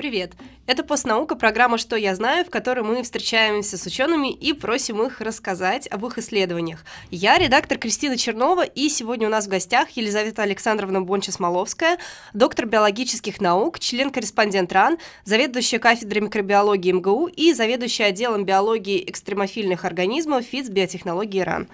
Привет! Это «Постнаука» программа «Что я знаю», в которой мы встречаемся с учеными и просим их рассказать об их исследованиях. Я редактор Кристина Чернова, и сегодня у нас в гостях Елизавета Александровна Бонча-Смоловская, доктор биологических наук, член-корреспондент РАН, заведующая кафедрой микробиологии МГУ и заведующая отделом биологии экстремофильных организмов ФИЦ биотехнологии РАН.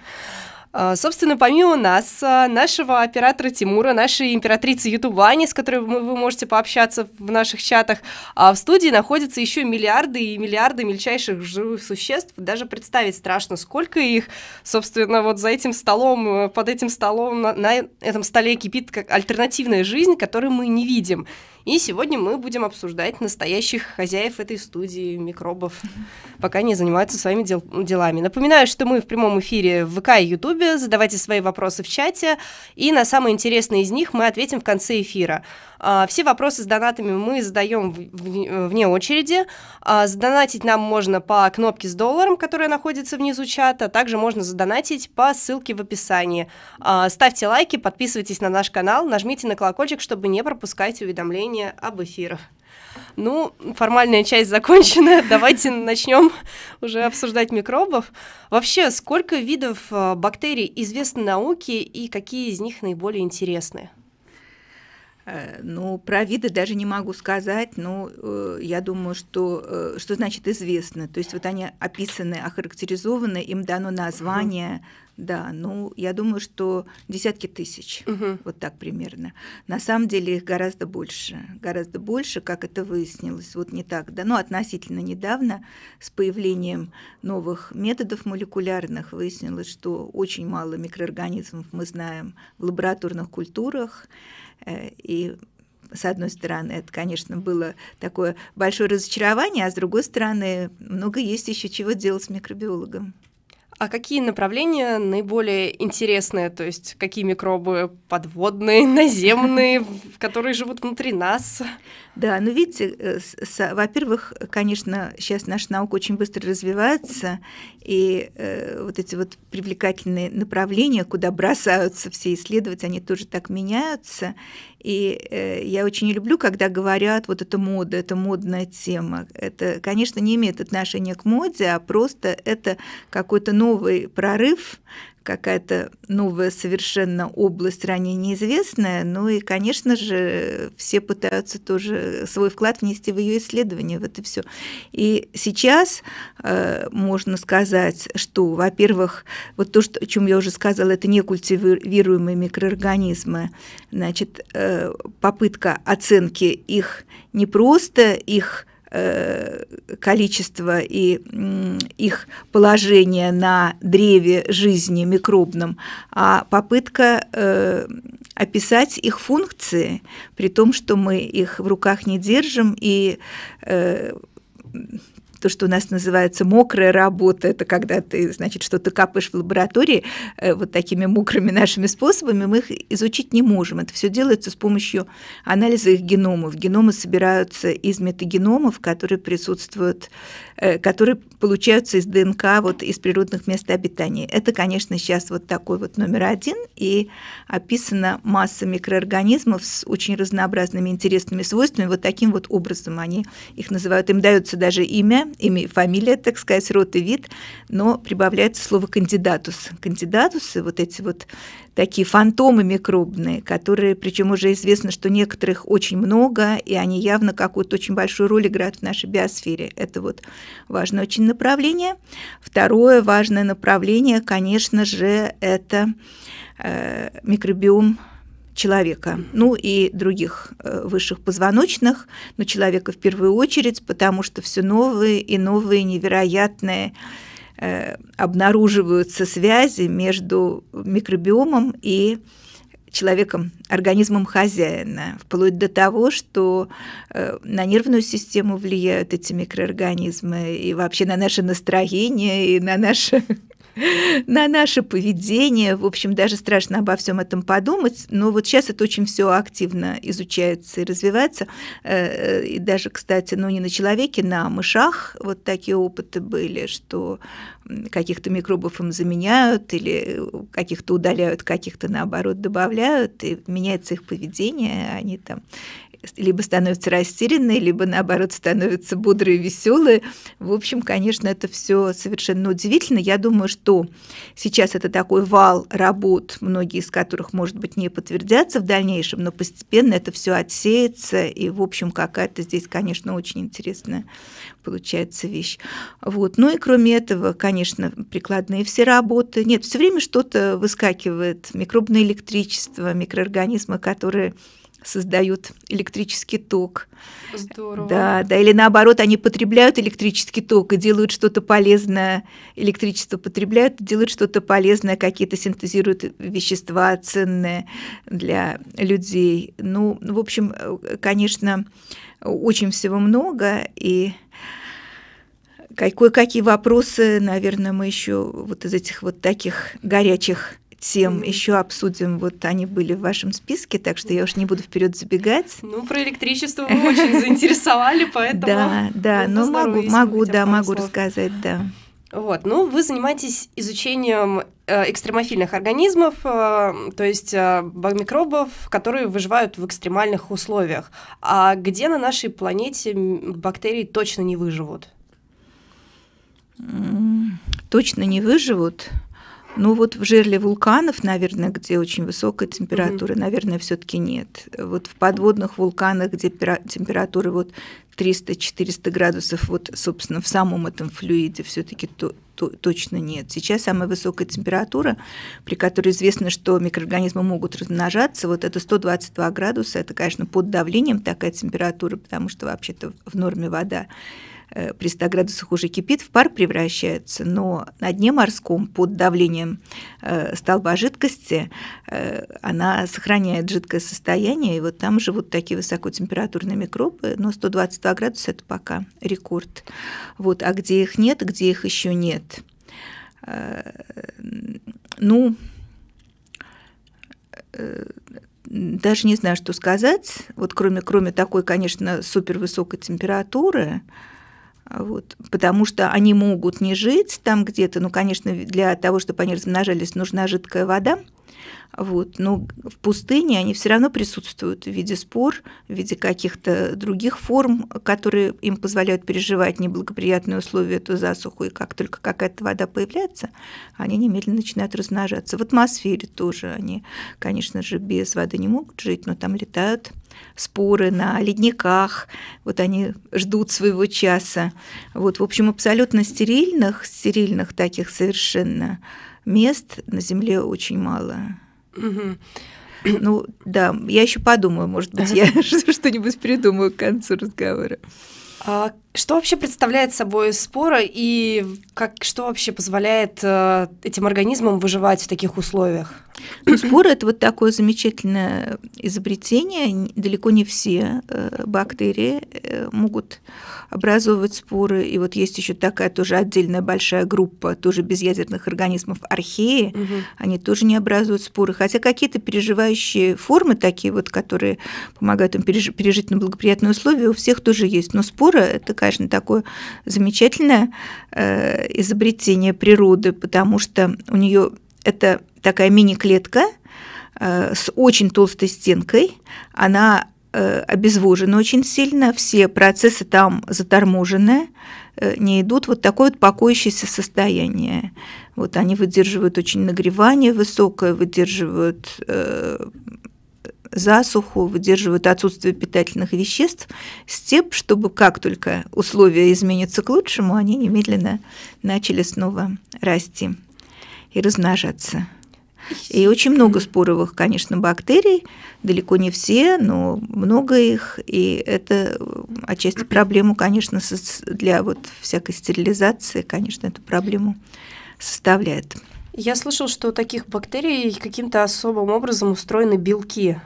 А, собственно, помимо нас, а, нашего оператора Тимура, нашей императрицы YouTube Ани, с которой вы можете пообщаться в наших чатах, а, в студии находятся еще миллиарды и миллиарды мельчайших живых существ. Даже представить страшно, сколько их, собственно, вот за этим столом, э, под этим столом, на, на этом столе кипит как альтернативная жизнь, которую мы не видим. И сегодня мы будем обсуждать настоящих хозяев этой студии микробов, пока они занимаются своими дел делами. Напоминаю, что мы в прямом эфире в ВК и Ютубе. Задавайте свои вопросы в чате, и на самые интересные из них мы ответим в конце эфира. А, все вопросы с донатами мы задаем э, вне очереди. Задонатить нам можно по кнопке с долларом, которая находится внизу чата. Также можно задонатить по ссылке в описании. А, ставьте лайки, подписывайтесь на наш канал, нажмите на колокольчик, чтобы не пропускать уведомления об эфирах. Ну, формальная часть закончена. Давайте начнем уже обсуждать микробов. Вообще, сколько видов э, бактерий известно науке и какие из них наиболее интересные? Э, ну, про виды даже не могу сказать, но э, я думаю, что э, что значит известно. То есть вот они описаны, охарактеризованы, им дано название. Угу. Да, ну, я думаю, что десятки тысяч, угу. вот так примерно. На самом деле их гораздо больше, гораздо больше, как это выяснилось вот не так, да, ну, относительно недавно с появлением новых методов молекулярных выяснилось, что очень мало микроорганизмов мы знаем в лабораторных культурах, Э, и с одной стороны, это, конечно, было такое большое разочарование, а с другой стороны, много есть еще чего делать с микробиологом. А какие направления наиболее интересные? То есть какие микробы подводные, наземные, которые живут внутри нас? Да, ну видите, э, во-первых, конечно, сейчас наша наука очень быстро развивается, и э, вот эти вот привлекательные направления, куда бросаются все исследователи, они тоже так меняются. И э, я очень люблю, когда говорят, вот это мода, это модная тема. Это, конечно, не имеет отношения к моде, а просто это какой-то новый прорыв, какая-то новая совершенно область, ранее неизвестная. Ну и, конечно же, все пытаются тоже свой вклад внести в ее исследование, в это все. И сейчас э, можно сказать, что, во-первых, вот то, что, о чем я уже сказала, это некультивируемые микроорганизмы. Значит, э, попытка оценки их не просто их Э, количество и их положение на древе жизни микробном, а попытка э, описать их функции, при том, что мы их в руках не держим и э, то, что у нас называется мокрая работа, это когда ты, значит, что-то капаешь в лаборатории э, вот такими мокрыми нашими способами, мы их изучить не можем. Это все делается с помощью анализа их геномов. Геномы собираются из метагеномов, которые присутствуют, э, которые получаются из ДНК, вот из природных мест обитания. Это, конечно, сейчас вот такой вот номер один, и описана масса микроорганизмов с очень разнообразными интересными свойствами. Вот таким вот образом они их называют. Им дается даже имя имя, фамилия, так сказать, род и вид, но прибавляется слово кандидатус. Кандидатусы, вот эти вот такие фантомы микробные, которые, причем уже известно, что некоторых очень много, и они явно какую-то очень большую роль играют в нашей биосфере. Это вот важное очень направление. Второе важное направление, конечно же, это э, микробиом человека, ну и других э, высших позвоночных, но человека в первую очередь, потому что все новые и новые невероятные э, обнаруживаются связи между микробиомом и человеком, организмом хозяина, вплоть до того, что э, на нервную систему влияют эти микроорганизмы и вообще на наше настроение и на наше на наше поведение. В общем, даже страшно обо всем этом подумать. Но вот сейчас это очень все активно изучается и развивается. Э, э, и даже, кстати, ну не на человеке, на мышах вот такие опыты были, что каких-то микробов им заменяют или э, каких-то удаляют, каких-то наоборот добавляют, и меняется их поведение, а они там либо становятся растерянные, либо наоборот становятся бодрые, веселые. В общем, конечно, это все совершенно удивительно. Я думаю, что сейчас это такой вал работ, многие из которых, может быть, не подтвердятся в дальнейшем, но постепенно это все отсеется, и, в общем, какая-то здесь, конечно, очень интересная получается вещь. Вот. Ну и кроме этого, конечно, прикладные все работы. Нет, все время что-то выскакивает. Микробное электричество, микроорганизмы, которые создают электрический ток. Здорово. Да, да, или наоборот, они потребляют электрический ток и делают что-то полезное. Электричество потребляют, делают что-то полезное, какие-то синтезируют вещества ценные для людей. Ну, в общем, конечно, очень всего много, и кое-какие вопросы, наверное, мы еще вот из этих вот таких горячих тем mm-hmm. еще обсудим. Вот они были в вашем списке, так что я уж не буду вперед забегать. Ну, про электричество вы очень заинтересовали, поэтому... Да, да, но ну, могу, могу, да, могу рассказать, да. Вот, ну, вы занимаетесь изучением э, экстремофильных организмов, э, то есть э, микробов, которые выживают в экстремальных условиях. А где на нашей планете бактерии точно не выживут? Точно не выживут. Ну вот в жерле вулканов, наверное, где очень высокая температура, mm-hmm. наверное, все-таки нет. Вот в подводных вулканах, где температура вот 300-400 градусов, вот, собственно, в самом этом флюиде все-таки то, то, точно нет. Сейчас самая высокая температура, при которой известно, что микроорганизмы могут размножаться, вот это 122 градуса, это, конечно, под давлением такая температура, потому что вообще-то в норме вода. Э, при 100 градусах уже кипит, в пар превращается, но на дне морском под давлением э, столба жидкости э, она сохраняет жидкое состояние, и вот там живут такие высокотемпературные микробы, но 122 градуса – это пока рекорд. Вот, а где их нет, где их еще нет? Ну, даже не знаю, что сказать. Вот кроме, кроме такой, конечно, супервысокой температуры, а вот, потому что они могут не жить там где-то. Ну, конечно, для того, чтобы они размножались, нужна жидкая вода. Вот, но в пустыне они все равно присутствуют в виде спор, в виде каких-то других форм, которые им позволяют переживать неблагоприятные условия, эту засуху, и как только какая-то вода появляется, они немедленно начинают размножаться. В атмосфере тоже они, конечно же, без воды не могут жить, но там летают споры на ледниках, вот они ждут своего часа. Вот, в общем, абсолютно стерильных, стерильных таких совершенно мест на Земле очень мало. Ну да, я еще подумаю, может быть, я что-нибудь придумаю к концу разговора. А что вообще представляет собой спора и как, что вообще позволяет э, этим организмам выживать в таких условиях? Ну, споры это вот такое замечательное изобретение. Далеко не все э, бактерии э, могут образовывать споры. И вот есть еще такая тоже отдельная большая группа тоже безъядерных организмов археи. Угу. Они тоже не образуют споры. Хотя какие-то переживающие формы такие вот, которые помогают им пережить на благоприятные условия, у всех тоже есть. Но споры это, конечно, конечно, такое замечательное э, изобретение природы, потому что у нее это такая мини-клетка э, с очень толстой стенкой. Она э, обезвожена очень сильно, все процессы там заторможены, не идут. Вот такое вот покоящееся состояние. Вот они выдерживают очень нагревание высокое, выдерживают засуху, выдерживают отсутствие питательных веществ, степ, чтобы как только условия изменятся к лучшему, они немедленно начали снова расти и размножаться. И очень много споровых, конечно, бактерий, далеко не все, но много их, и это э, отчасти проблему, конечно, для вот всякой стерилизации, конечно, эту проблему составляет. Я слышал, что у таких бактерий каким-то особым образом устроены белки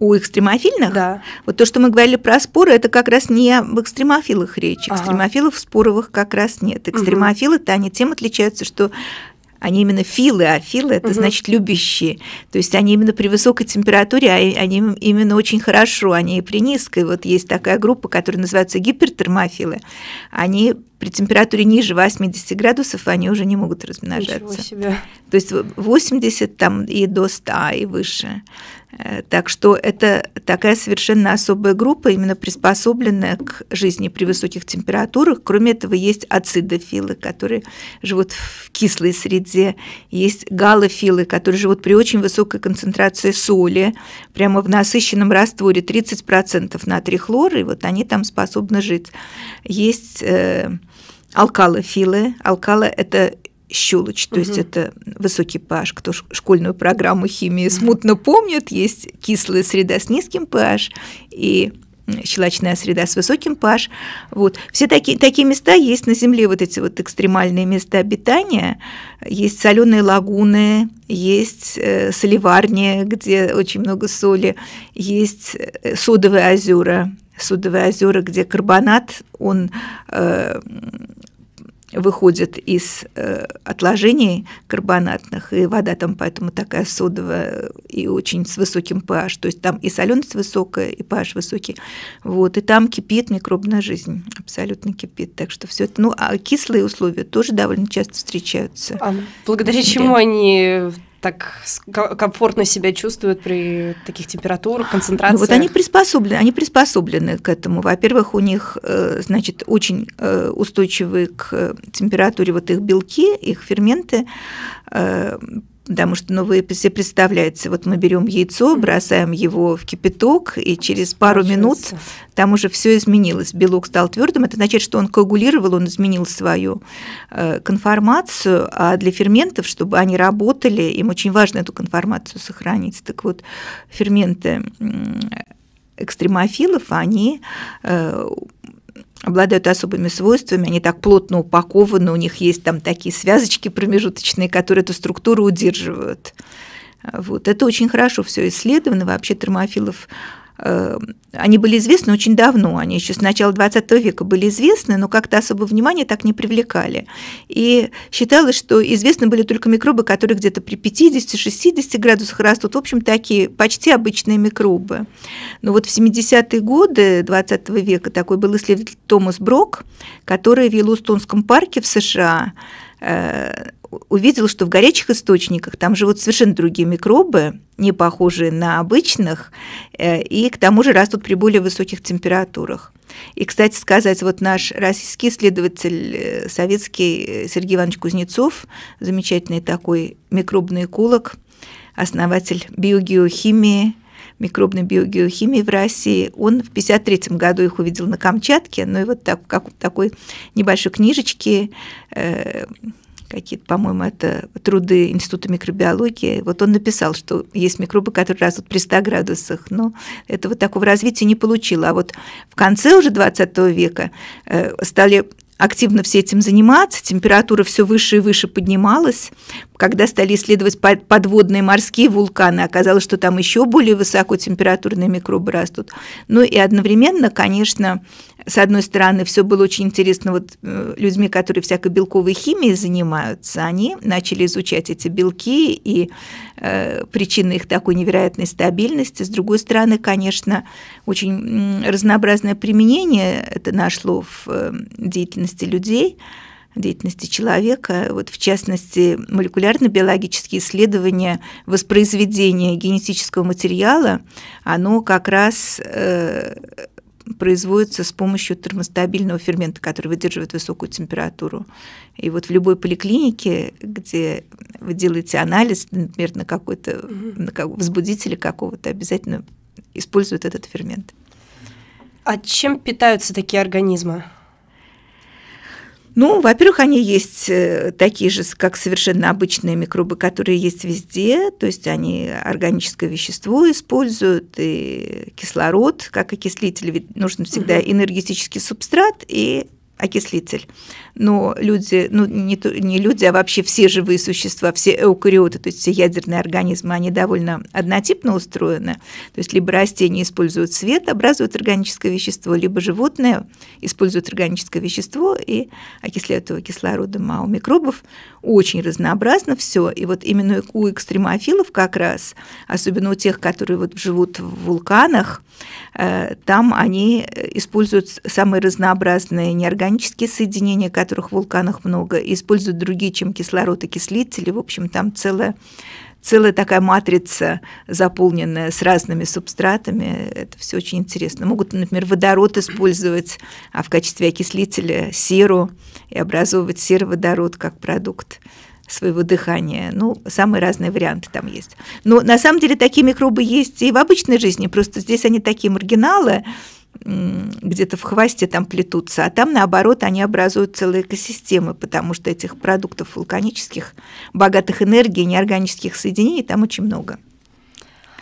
у экстремофильных? Да. Вот то, что мы говорили про споры, это как раз не в экстремофилах речь. Экстремофилов ага. споровых как раз нет. Экстремофилы-то они тем отличаются, что они именно филы, а филы это угу. значит любящие. То есть они именно при высокой температуре, а они именно очень хорошо, они и при низкой. Вот есть такая группа, которая называется гипертермофилы. Они при температуре ниже 80 градусов они уже не могут размножаться. То есть 80 там и до 100 и выше. Э, так что это такая совершенно особая группа, именно приспособленная к жизни при высоких температурах. Кроме этого, есть ацидофилы, которые живут в кислой среде, есть галофилы, которые живут при очень высокой концентрации соли, прямо в насыщенном растворе 30% натрий хлора, и вот они там способны жить. Есть э, алкалофилы. Алкала – это щелочь, то угу. есть это высокий pH, кто школьную программу химии смутно помнит, есть кислая среда с низким pH и щелочная среда с высоким pH. Вот. Все такие, такие места есть на Земле, вот эти вот экстремальные места обитания. Есть соленые лагуны, есть э, соливарни, где очень много соли, есть э, содовые озера, содовые озера, где карбонат, он э, выходит из э, отложений карбонатных, и вода там поэтому такая содовая и очень с высоким pH, то есть там и соленость высокая, и pH высокий, вот, и там кипит микробная жизнь, абсолютно кипит, так что все это, ну, а кислые условия тоже довольно часто встречаются. А благодаря чему они так комфортно себя чувствуют при таких температурах, концентрациях? Ну, вот они приспособлены, они приспособлены к этому. Во-первых, у них, э, значит, очень э, устойчивые к э, температуре вот их белки, их ферменты, потому что, ну, вы себе представляете, вот мы берем яйцо, бросаем его в кипяток, и через пару минут там уже все изменилось. Белок стал твердым, это значит, что он коагулировал, он изменил свою э, конформацию, а для ферментов, чтобы они работали, им очень важно эту конформацию сохранить. Так вот, ферменты экстремофилов, они э, обладают особыми свойствами, они так плотно упакованы, у них есть там такие связочки промежуточные, которые эту структуру удерживают. Вот. Это очень хорошо все исследовано. Вообще термофилов Э, они были известны очень давно, они еще с начала 20 века были известны, но как-то особо внимания так не привлекали. И считалось, что известны были только микробы, которые где-то при 50-60 градусах растут, в общем, такие почти обычные микробы. Но вот в 70-е годы 20 века такой был исследователь Томас Брок, который в Йеллоустонском парке в США э, увидел, что в горячих источниках там живут совершенно другие микробы, не похожие на обычных, э, и к тому же растут при более высоких температурах. И, кстати сказать, вот наш российский исследователь э, советский э, Сергей Иванович Кузнецов, замечательный такой микробный эколог, основатель биогеохимии, микробной биогеохимии в России. Он в 1953 году их увидел на Камчатке, ну и вот так, как, такой небольшой книжечке э, какие-то, по-моему, это труды Института микробиологии. Вот он написал, что есть микробы, которые растут при 100 градусах, но этого такого развития не получило. А вот в конце уже 20 века э, стали активно все этим заниматься, температура все выше и выше поднималась. Когда стали исследовать подводные морские вулканы, оказалось, что там еще более высоко температурные микробы растут. Ну и одновременно, конечно, с одной стороны, все было очень интересно вот э, людьми, которые всякой белковой химией занимаются, они начали изучать эти белки и э, причины их такой невероятной стабильности. С другой стороны, конечно, очень разнообразное применение это нашло в э, деятельности деятельности людей, деятельности человека. Вот в частности, молекулярно-биологические исследования воспроизведения генетического материала, оно как раз э, производится с помощью термостабильного фермента, который выдерживает высокую температуру. И вот в любой поликлинике, где вы делаете анализ, например, на какой-то mm-hmm. на как, возбудителе какого-то, обязательно используют этот фермент. А чем питаются такие организмы? Ну, во-первых, они есть э, такие же, как совершенно обычные микробы, которые есть везде, то есть они органическое вещество используют, и кислород, как окислитель, ведь нужен всегда энергетический субстрат, и окислитель. Но люди, ну не, не люди, а вообще все живые существа, все эукариоты, то есть все ядерные организмы, они довольно однотипно устроены. То есть либо растения используют свет, образуют органическое вещество, либо животные используют органическое вещество и окисляют его кислородом. А у микробов очень разнообразно все. И вот именно у экстремофилов как раз, особенно у тех, которые вот живут в вулканах, Э, там они э, используют самые разнообразные неорганические соединения, которых в вулканах много, используют другие, чем кислород и кислители. В общем, там целая целая такая матрица, заполненная с разными субстратами. Это все очень интересно. Могут, например, водород использовать, а в качестве окислителя серу и образовывать сероводород как продукт своего дыхания. Ну, самые разные варианты там есть. Но на самом деле такие микробы есть и в обычной жизни, просто здесь они такие маргиналы, где-то в хвосте там плетутся, а там, наоборот, они образуют целые экосистемы, потому что этих продуктов вулканических, богатых энергией, неорганических соединений там очень много.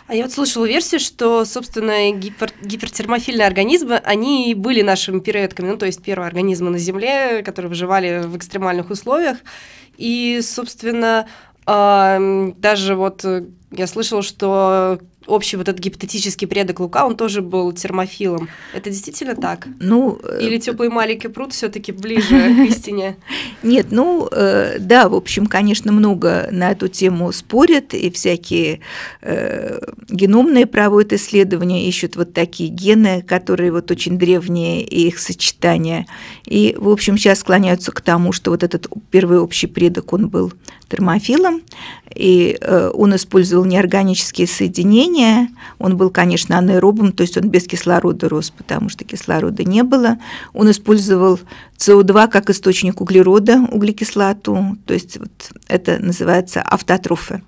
А я вот слышала версию, что, собственно, гипер, гипертермофильные организмы, они были нашими пиретками, ну, то есть первые организмы на Земле, которые выживали в экстремальных условиях, и, собственно, даже вот э, я слышала, что общий вот этот гипотетический предок Лука, он тоже был термофилом. Это действительно так? Ну, э, Или теплый маленький пруд все-таки ближе к истине? Нет, ну э, да, в общем, конечно, много на эту тему спорят, и всякие э, геномные проводят исследования, ищут вот такие гены, которые вот очень древние, и их сочетания. И, в общем, сейчас склоняются к тому, что вот этот первый общий предок, он был термофилом, и э, он использовал неорганические соединения. Он был, конечно, анаэробом, то есть он без кислорода рос, потому что кислорода не было. Он использовал СО2 как источник углерода, углекислоту, то есть вот это называется автотрофы.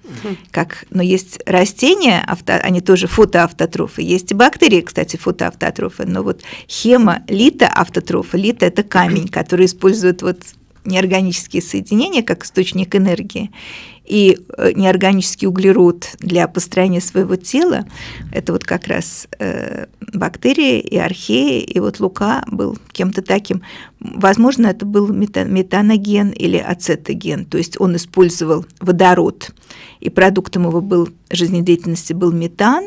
Как, но есть растения, авто, они тоже фотоавтотрофы, есть и бактерии, кстати, фотоавтотрофы, но вот хема лита автотрофа, лита – это камень, который используют вот неорганические соединения как источник энергии и э, неорганический углерод для построения своего тела, это вот как раз э, бактерии и археи, и вот Лука был кем-то таким. Возможно, это был метаноген или ацетоген, то есть он использовал водород, и продуктом его был, жизнедеятельности был метан,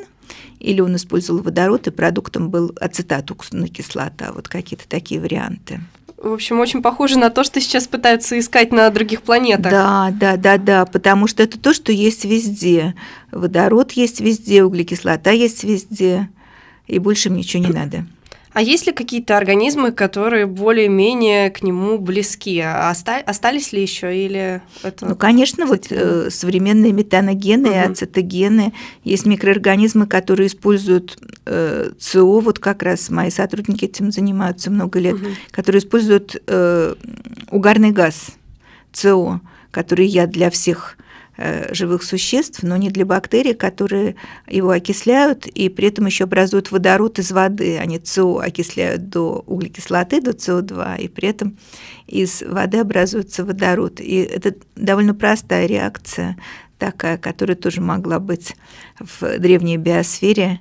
или он использовал водород, и продуктом был ацетат, уксусная кислота, вот какие-то такие варианты. В общем, очень похоже на то, что сейчас пытаются искать на других планетах. Да, да, да, да, потому что это то, что есть везде. Водород есть везде, углекислота есть везде, и больше им ничего не э, надо. А есть ли какие-то организмы, которые более-менее к нему близки? Оста- остались ли еще или это? Ну, конечно, вот э, современные метаногены угу. ацетогены. Есть микроорганизмы, которые используют э, ЦО, вот как раз мои сотрудники этим занимаются много лет, угу. которые используют э, угарный газ ЦО, который я для всех Э, живых существ, но не для бактерий, которые его окисляют и при этом еще образуют водород из воды. Они СО окисляют до углекислоты, до СО2, и при этом из воды образуется водород. И это довольно простая реакция такая, которая тоже могла быть в древней биосфере,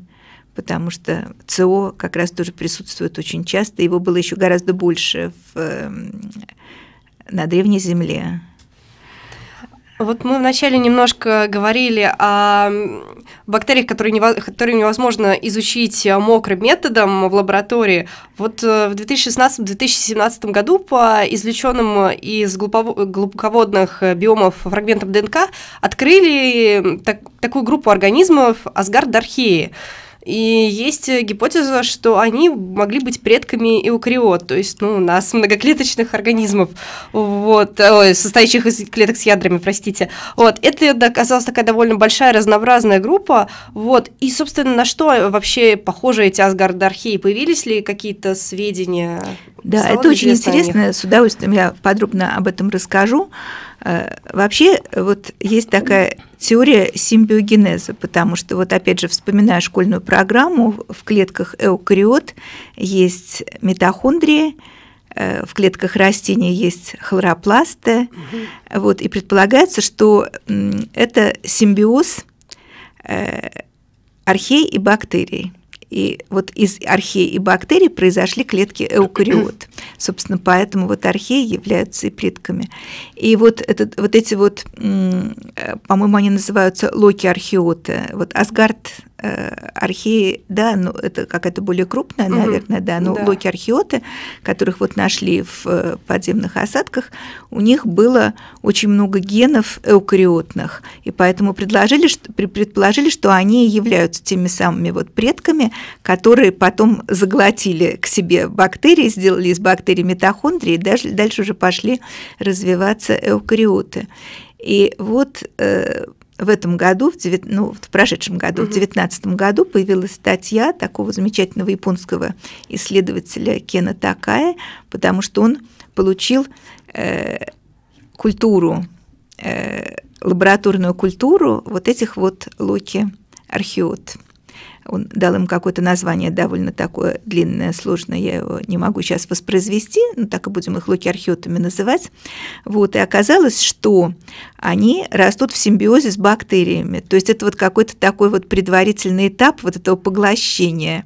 потому что СО как раз тоже присутствует очень часто. Его было еще гораздо больше в, эм, на Древней Земле. Вот мы вначале немножко говорили о бактериях, которые, нево- которые невозможно изучить э, мокрым методом в лаборатории. Вот э, в 2016-2017 году по извлеченным из глубоководных э, биомов фрагментам ДНК открыли так- такую группу организмов асгард-дархеи. И есть э, гипотеза, что они могли быть предками эукариот, то есть ну, нас многоклеточных организмов, вот, э, ой, состоящих из клеток с ядрами, простите. Вот, это оказалась такая довольно большая разнообразная группа. Вот, и, собственно, на что вообще похожи эти асгардархии? Появились ли какие-то сведения? Да, Стало это очень интересно. С удовольствием я подробно об этом расскажу. А, вообще, вот есть такая теория симбиогенеза, потому что, вот опять же, вспоминая школьную программу, в клетках эукариот есть митохондрии, э, в клетках растений есть хлоропласты, угу. вот, и предполагается, что это симбиоз архей э, и бактерий. И вот из архей и бактерий произошли клетки эукариот. Собственно, поэтому вот археи являются и плитками. И вот, этот, вот эти вот, э, по-моему, они называются локи-археоты. Вот Асгард Э, археи, да, ну это какая-то более крупная, угу. наверное, да, но да. локи археоты, которых вот нашли в э, подземных осадках, у них было очень много генов эукариотных, и поэтому предложили, что, предположили, что они являются теми самыми вот предками, которые потом заглотили к себе бактерии, сделали из бактерий митохондрии, и даже, дальше уже пошли развиваться эукариоты. И вот э, в этом году, в, 9, ну, в прошедшем году, угу. в 2019 году появилась статья такого замечательного японского исследователя Кена Такая, потому что он получил э, культуру, э, лабораторную культуру вот этих вот луки археот. Он дал им какое-то название довольно такое длинное, сложное, я его не могу сейчас воспроизвести, но так и будем их лукиархиотами называть. Вот, и оказалось, что они растут в симбиозе с бактериями. То есть это вот какой-то такой вот предварительный этап вот этого поглощения.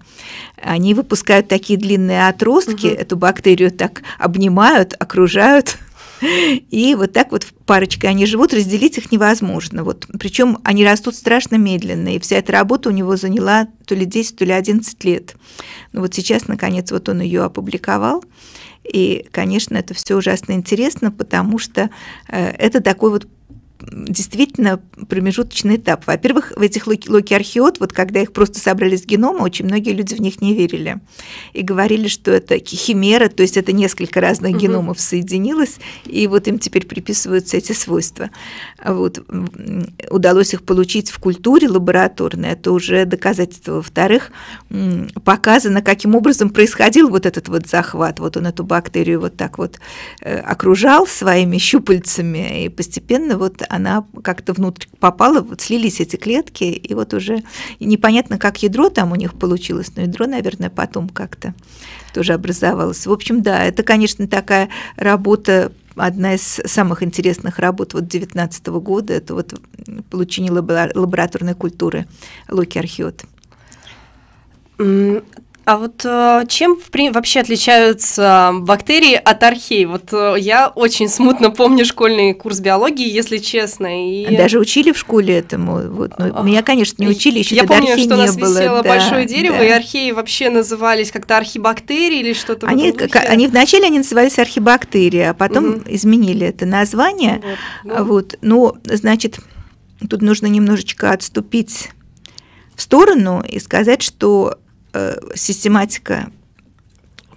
Они выпускают такие длинные отростки, угу. эту бактерию так обнимают, окружают, и вот так вот в парочке они живут, разделить их невозможно. Вот. Причем они растут страшно медленно, и вся эта работа у него заняла то ли 10, то ли 11 лет. Ну вот сейчас, наконец, вот он ее опубликовал. И, конечно, это все ужасно интересно, потому что э, это такой вот действительно промежуточный этап. Во-первых, в этих локи-археот, вот когда их просто собрали с генома, очень многие люди в них не верили и говорили, что это химера, то есть это несколько разных угу. геномов соединилось, и вот им теперь приписываются эти свойства. Вот. Удалось их получить в культуре лабораторной, это уже доказательство. Во-вторых, показано, каким образом происходил вот этот вот захват, вот он эту бактерию вот так вот э, окружал своими щупальцами, и постепенно вот она как-то внутрь попала, вот слились эти клетки, и вот уже непонятно, как ядро там у них получилось, но ядро, наверное, потом как-то тоже образовалось. В общем, да, это, конечно, такая работа одна из самых интересных работ вот 19 года, это вот получение лабораторной культуры Луки Архиот. А вот э, чем вообще отличаются бактерии от архей? Вот э, я очень смутно помню школьный курс биологии, если честно. И... А даже учили в школе этому. Вот, ну, меня, конечно, не учили, еще Я помню, что у нас было. висело да, большое дерево, да. и археи вообще назывались как-то архибактерии или что-то. Они, как, они вначале они назывались архибактерии, а потом угу. изменили это название. Вот, а ну. вот. Но, значит, тут нужно немножечко отступить в сторону и сказать, что Э, систематика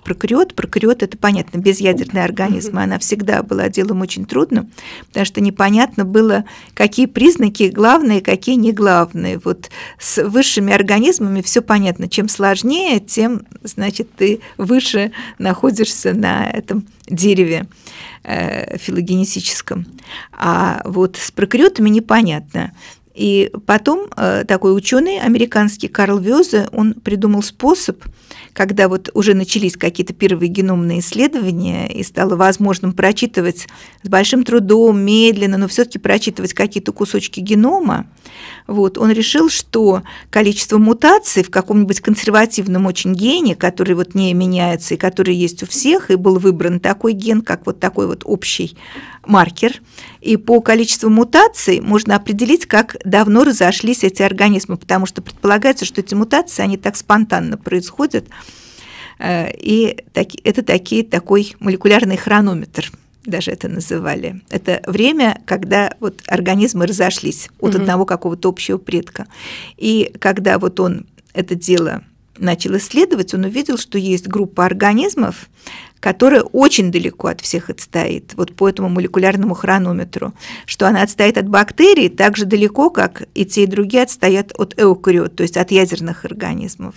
прокариот. Прокариот – это, понятно, безъядерный организм, и она всегда была делом очень трудным, потому что непонятно было, какие признаки главные, какие не главные. Вот с высшими организмами все понятно. Чем сложнее, тем, значит, ты выше находишься на этом дереве э, филогенетическом. А вот с прокариотами непонятно. И потом э, такой ученый американский Карл Вёзе, он придумал способ, когда вот уже начались какие-то первые геномные исследования, и стало возможным прочитывать с большим трудом, медленно, но все таки прочитывать какие-то кусочки генома, вот, он решил, что количество мутаций в каком-нибудь консервативном очень гене, который вот не меняется и который есть у всех, и был выбран такой ген, как вот такой вот общий маркер, и по количеству мутаций можно определить, как давно разошлись эти организмы, потому что предполагается, что эти мутации, они так спонтанно происходят, э, и это такие, такой молекулярный хронометр даже это называли. Это время, когда вот организмы разошлись от угу. одного какого-то общего предка. И когда вот он это дело начал исследовать, он увидел, что есть группа организмов, которая очень далеко от всех отстоит, вот по этому молекулярному хронометру, что она отстоит от бактерий так же далеко, как и те, и другие отстоят от эукариот, то есть от ядерных организмов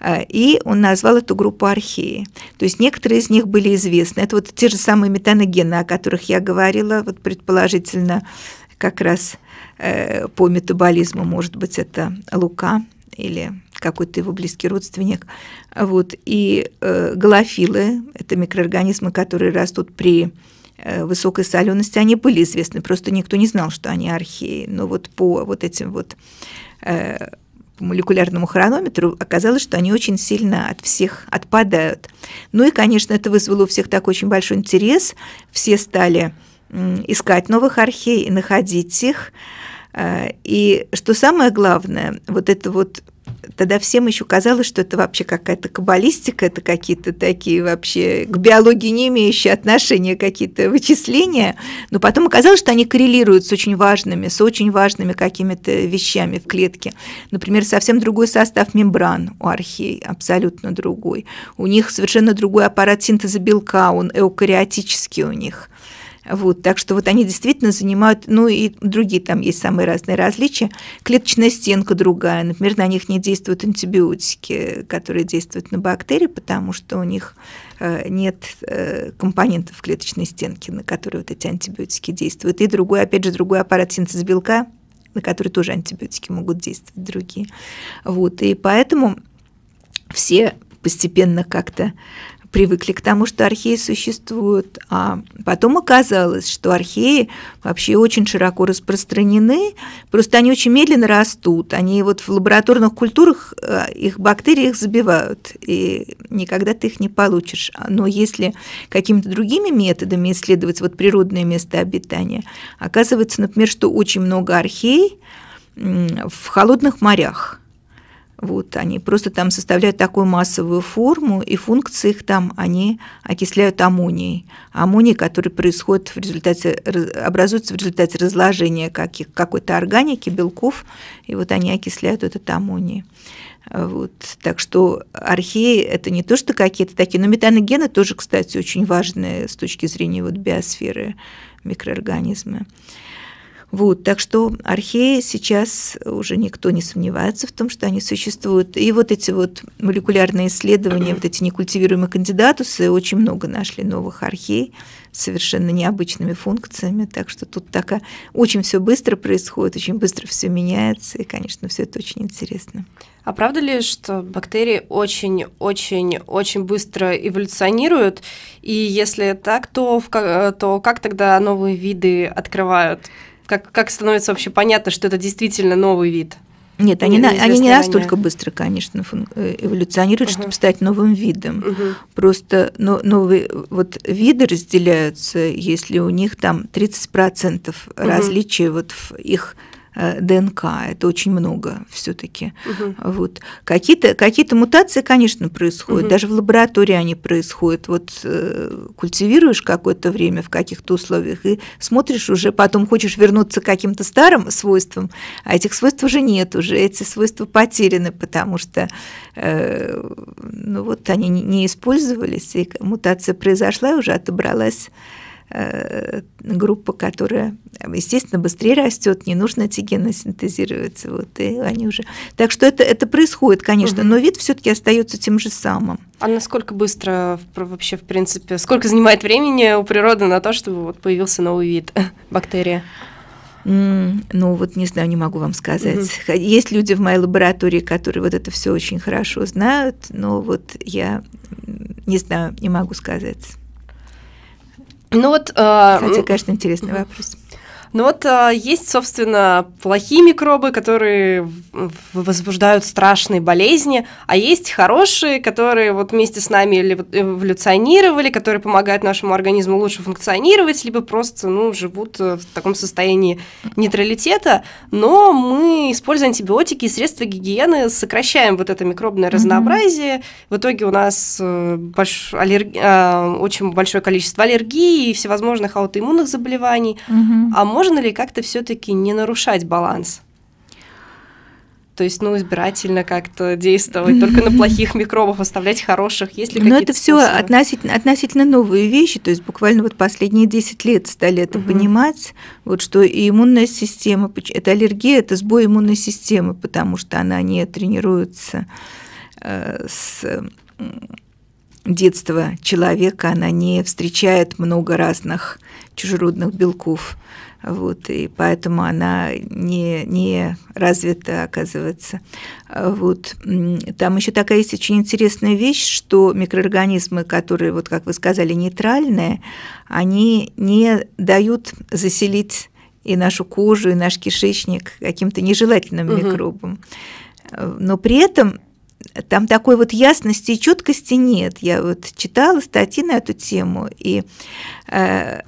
а, и он назвал эту группу археи. То есть некоторые из них были известны. Это вот те же самые метаногены, о которых я говорила, вот предположительно как раз э, по метаболизму, может быть, это лука или какой-то его близкий родственник. Вот. И э, галофилы – это микроорганизмы, которые растут при э, высокой солености, они были известны, просто никто не знал, что они археи. Но вот по вот этим вот э, молекулярному хронометру оказалось, что они очень сильно от всех отпадают. Ну и, конечно, это вызвало у всех такой очень большой интерес. Все стали искать новых архей и находить их. Э, и что самое главное, вот это вот тогда всем еще казалось, что это вообще какая-то каббалистика, это какие-то такие вообще к биологии не имеющие отношения какие-то вычисления. Но потом оказалось, что они коррелируют с очень важными, с очень важными какими-то вещами в клетке. Например, совсем другой состав мембран у архей, абсолютно другой. У них совершенно другой аппарат синтеза белка, он эукариотический у них. Вот, так что вот они действительно занимают, ну и другие там есть самые разные различия. Клеточная стенка другая, например, на них не действуют антибиотики, которые действуют на бактерии, потому что у них э, нет э, компонентов клеточной стенки, на которые вот эти антибиотики действуют. И другой, опять же, другой аппарат синтез белка, на который тоже антибиотики могут действовать другие. Вот, и поэтому все постепенно как-то привыкли к тому, что археи существуют, а потом оказалось, что археи вообще очень широко распространены, просто они очень медленно растут, они вот в лабораторных культурах э, их бактерии их забивают, и никогда ты их не получишь. Но если какими-то другими методами исследовать вот природное место обитания, оказывается, например, что очень много археи в холодных морях – вот, они просто там составляют такую массовую форму, и функции их там, они окисляют аммонией. Аммоний, который происходит в результате, образуется в результате разложения каких, какой-то органики, белков, и вот они окисляют этот аммоний. Вот. Так что археи – это не то, что какие-то такие, но метаногены тоже, кстати, очень важные с точки зрения вот биосферы микроорганизмы. Вот, так что археи сейчас уже никто не сомневается в том, что они существуют. И вот эти вот молекулярные исследования, вот эти некультивируемые кандидатусы, очень много нашли новых архей с совершенно необычными функциями. Так что тут так а, очень все быстро происходит, очень быстро все меняется, и, конечно, все это очень интересно. А правда ли, что бактерии очень-очень-очень быстро эволюционируют? И если так, то, в, э, то как тогда новые виды открывают? как, как становится вообще понятно, что это действительно новый вид? Нет, они, на, они не настолько быстро, конечно, э, эволюционируют, угу. чтобы стать новым видом. Угу. Просто но, новые вот виды разделяются, если у них там 30% угу. различий вот в их Э, ДНК. Это очень много все-таки. Угу. Вот. Какие-то какие мутации, конечно, происходят. Угу. Даже в лаборатории они происходят. Вот э, культивируешь какое-то время в каких-то условиях и смотришь уже, потом хочешь вернуться к каким-то старым свойствам, а этих свойств уже нет, уже эти свойства потеряны, потому что э, ну вот они не, использовались, и мутация произошла и уже отобралась Э, группа, которая, естественно, быстрее растет, не нужно антигенно синтезировать. Вот, и они уже... Так что это, это происходит, конечно, угу. но вид все-таки остается тем же самым. А насколько быстро вообще, в принципе, сколько занимает времени у природы на то, чтобы вот появился новый вид бактерии? Mm, ну, вот не знаю, не могу вам сказать. Mm-hmm. Есть люди в моей лаборатории, которые вот это все очень хорошо знают, но вот я не знаю, не могу сказать. Ну вот, э, Хотя, конечно, интересный вопрос. Ну вот а, есть, собственно, плохие микробы, которые возбуждают страшные болезни, а есть хорошие, которые вот вместе с нами эволюционировали, которые помогают нашему организму лучше функционировать, либо просто, ну, живут э, в таком состоянии нейтралитета, но мы, используя антибиотики и средства гигиены, сокращаем вот это микробное разнообразие. В итоге у нас э, больш... аллерг... Э, очень большое количество аллергии и всевозможных аутоиммунных заболеваний. А может можно ли как-то все-таки не нарушать баланс? То есть, ну, избирательно как-то действовать, только на плохих микробов оставлять хороших, если Но ну, это все относительно, относительно новые вещи, то есть буквально вот последние 10 лет стали это угу. понимать, вот что и иммунная система, это аллергия, это сбой иммунной системы, потому что она не тренируется э, с детства человека, она не встречает много разных чужеродных белков вот, и поэтому она не, не развита, оказывается. Вот. Там еще такая есть очень интересная вещь, что микроорганизмы, которые, вот, как вы сказали, нейтральные, они не дают заселить и нашу кожу, и наш кишечник каким-то нежелательным угу. микробам. Но при этом там такой вот ясности и четкости нет. Я вот читала статьи на эту тему, и э,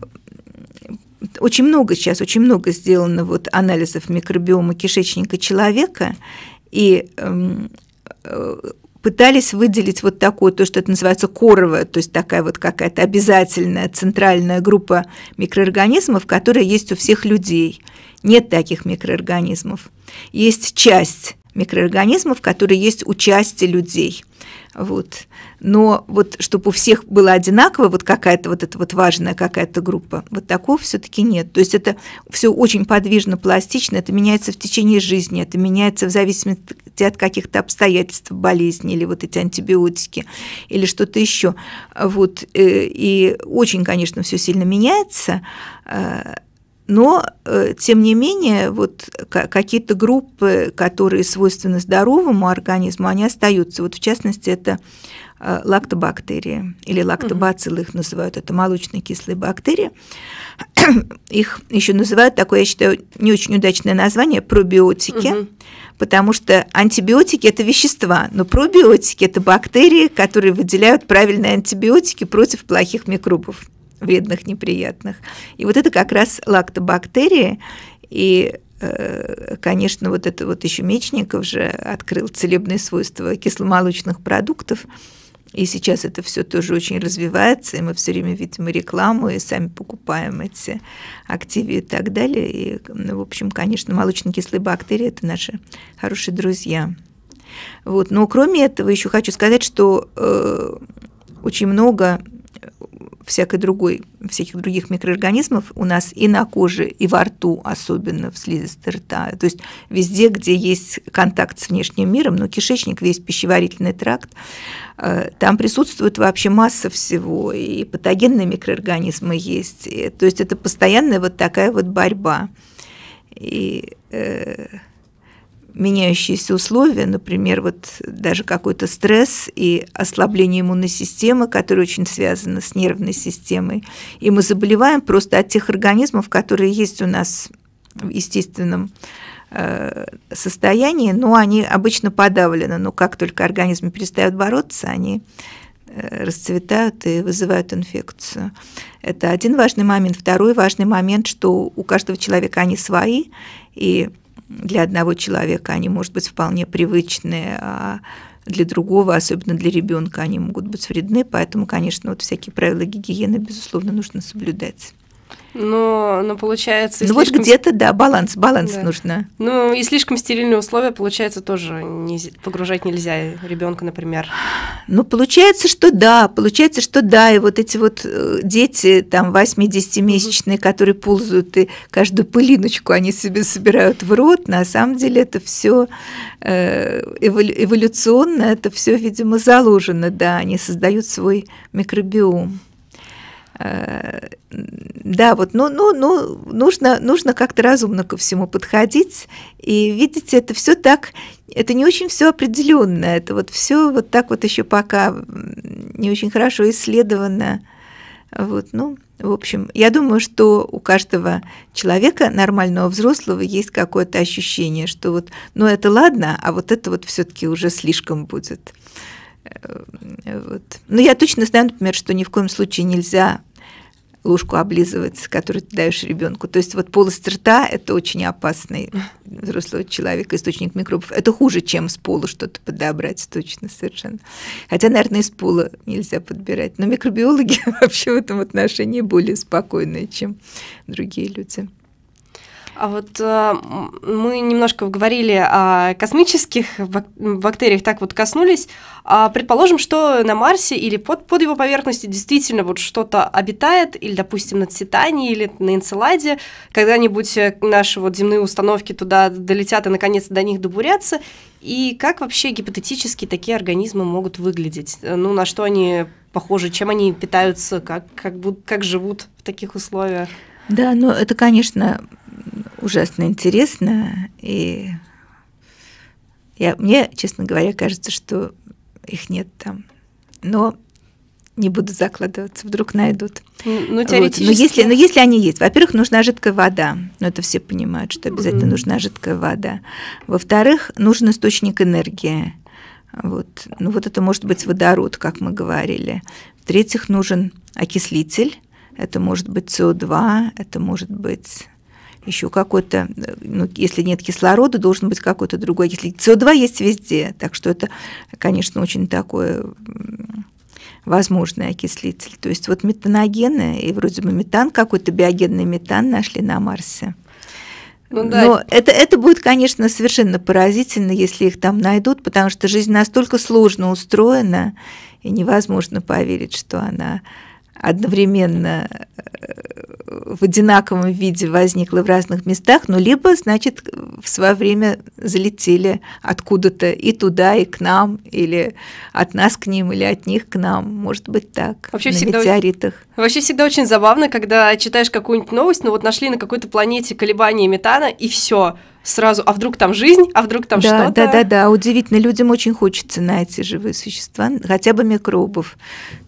очень много сейчас, очень много сделано вот анализов микробиома кишечника человека, и эм, э, пытались выделить вот такое то, что это называется коровая, то есть такая вот какая-то обязательная центральная группа микроорганизмов, которая есть у всех людей. Нет таких микроорганизмов. Есть часть микроорганизмов, которые которой есть участие людей. Вот. Но вот чтобы у всех было одинаково, вот какая-то вот эта вот важная какая-то группа, вот такого все таки нет. То есть это все очень подвижно, пластично, это меняется в течение жизни, это меняется в зависимости от каких-то обстоятельств, болезни или вот эти антибиотики или что-то еще. Вот. Э, и очень, конечно, все сильно меняется э, но, э, тем не менее, вот какие-то группы, которые свойственны здоровому организму, они остаются. Вот в частности, это э, лактобактерии или лактобациллы, их называют, это молочно-кислые бактерии. их еще называют такое, я считаю, не очень удачное название, пробиотики, потому что антибиотики – это вещества, но пробиотики – это бактерии, которые выделяют правильные антибиотики против плохих микробов вредных, неприятных. И вот это как раз лактобактерии, и э, конечно, вот это вот еще Мечников же открыл целебные свойства кисломолочных продуктов, и сейчас это все тоже очень развивается, и мы все время видим рекламу, и сами покупаем эти активы и так далее. И, ну, в общем, конечно, молочно-кислые бактерии – это наши хорошие друзья. Вот. Но кроме этого еще хочу сказать, что э, очень много всякой другой, всяких других микроорганизмов у нас и на коже, и во рту, особенно в слизистой рта. То есть везде, где есть контакт с внешним миром, но ну, кишечник, весь пищеварительный тракт, э, там присутствует вообще масса всего, и патогенные микроорганизмы есть. То есть это постоянная вот такая вот борьба. И э, меняющиеся условия, например, вот даже какой-то стресс и ослабление иммунной системы, которое очень связано с нервной системой. И мы заболеваем просто от тех организмов, которые есть у нас в естественном э, состоянии, но они обычно подавлены, но как только организм перестает бороться, они э, расцветают и вызывают инфекцию. Это один важный момент. Второй важный момент, что у каждого человека они свои, и для одного человека они, может быть, вполне привычные, а для другого, особенно для ребенка, они могут быть вредны. Поэтому, конечно, вот всякие правила гигиены, безусловно, нужно соблюдать но, но получается... Ну вот где-то, да, баланс, баланс да. нужно. Ну и слишком стерильные условия, получается, тоже не... погружать нельзя ребенка, например. Ну получается, что да, получается, что да, и вот эти вот э, дети там 8-10-месячные, mm которые ползают и каждую пылиночку они себе собирают в рот, на самом деле это все э, эволюционно, это все, видимо, заложено, да, они создают свой микробиом. Э, да, вот, ну, ну, ну, нужно, нужно как-то разумно ко всему подходить. И видите, это все так, это не очень все определенно, это вот все вот так вот еще пока не очень хорошо исследовано. Вот, ну, в общем, я думаю, что у каждого человека, нормального взрослого, есть какое-то ощущение, что вот, ну это ладно, а вот это вот все-таки уже слишком будет. Вот. Но ну, я точно знаю, например, что ни в коем случае нельзя ложку облизывать, которую ты даешь ребенку. То есть вот полость рта – это очень опасный взрослого человека, источник микробов. Это хуже, чем с пола что-то подобрать, точно, совершенно. Хотя, наверное, из пола нельзя подбирать. Но микробиологи вообще в этом отношении более спокойные, чем другие люди. А вот э, мы немножко говорили о космических бактериях, так вот коснулись. А предположим, что на Марсе или под, под его поверхностью действительно вот что-то обитает, или, допустим, на Титании или на Энцеладе, когда-нибудь э, наши вот земные установки туда долетят и, наконец, до них добурятся. И как вообще гипотетически такие организмы могут выглядеть? Э, ну, на что они похожи, чем они питаются, как, как, как живут в таких условиях? Да, ну это, конечно, ужасно интересно, и я, мне, честно говоря, кажется, что их нет там. Но не буду закладываться, вдруг найдут. Ну, ну теоретически. Вот. Но, если, но если они есть, во-первых, нужна жидкая вода. но ну, это все понимают, что обязательно mm-hmm. нужна жидкая вода. Во-вторых, нужен источник энергии. Вот. Ну, вот это может быть водород, как мы говорили. В-третьих, нужен окислитель. Это может быть СО2, это может быть еще какой-то, ну, если нет кислорода, должен быть какой-то другой кислород. СО2 есть везде, так что это, конечно, очень такое возможный окислитель. То есть вот метаногены, и вроде бы метан, какой-то биогенный метан нашли на Марсе. Ну, да. Но это, это будет, конечно, совершенно поразительно, если их там найдут, потому что жизнь настолько сложно устроена, и невозможно поверить, что она одновременно э, в одинаковом виде возникло в разных местах, ну, либо, значит, в свое время залетели откуда-то и туда, и к нам, или от нас к ним, или от них к нам, может быть, так, вообще на всегда, метеоритах. Вообще всегда очень забавно, когда читаешь какую-нибудь новость, ну, вот нашли на какой-то планете колебания метана, и все – сразу, а вдруг там жизнь, а вдруг там да, что-то. Да, да, да, удивительно. Людям очень хочется найти живые существа, хотя бы микробов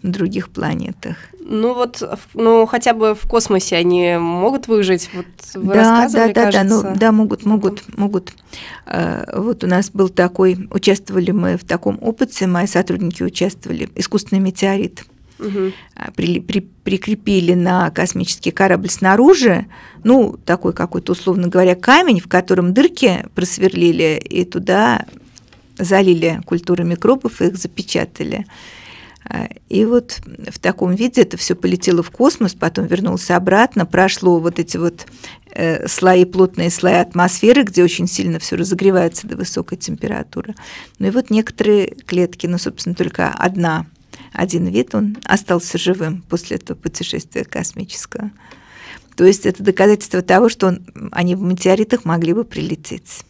на других планетах. Ну вот, ну хотя бы в космосе они могут выжить. Вот вы да, да, да, кажется. да, ну, да, могут, могут, могут. А, вот у нас был такой, участвовали мы в таком опыте, мои сотрудники участвовали, искусственный метеорит угу. Э, при, при, прикрепили на космический корабль снаружи, ну, такой какой-то, условно говоря, камень, в котором дырки просверлили, и туда залили культуры микробов и их запечатали. Э, и вот в таком виде это все полетело в космос, потом вернулся обратно, прошло вот эти вот э, слои, плотные слои атмосферы, где очень сильно все разогревается до высокой температуры. Ну и вот некоторые клетки, ну, собственно, только одна один вид, он остался живым после этого путешествия космического. То есть это доказательство того, что он, они в метеоритах могли бы прилететь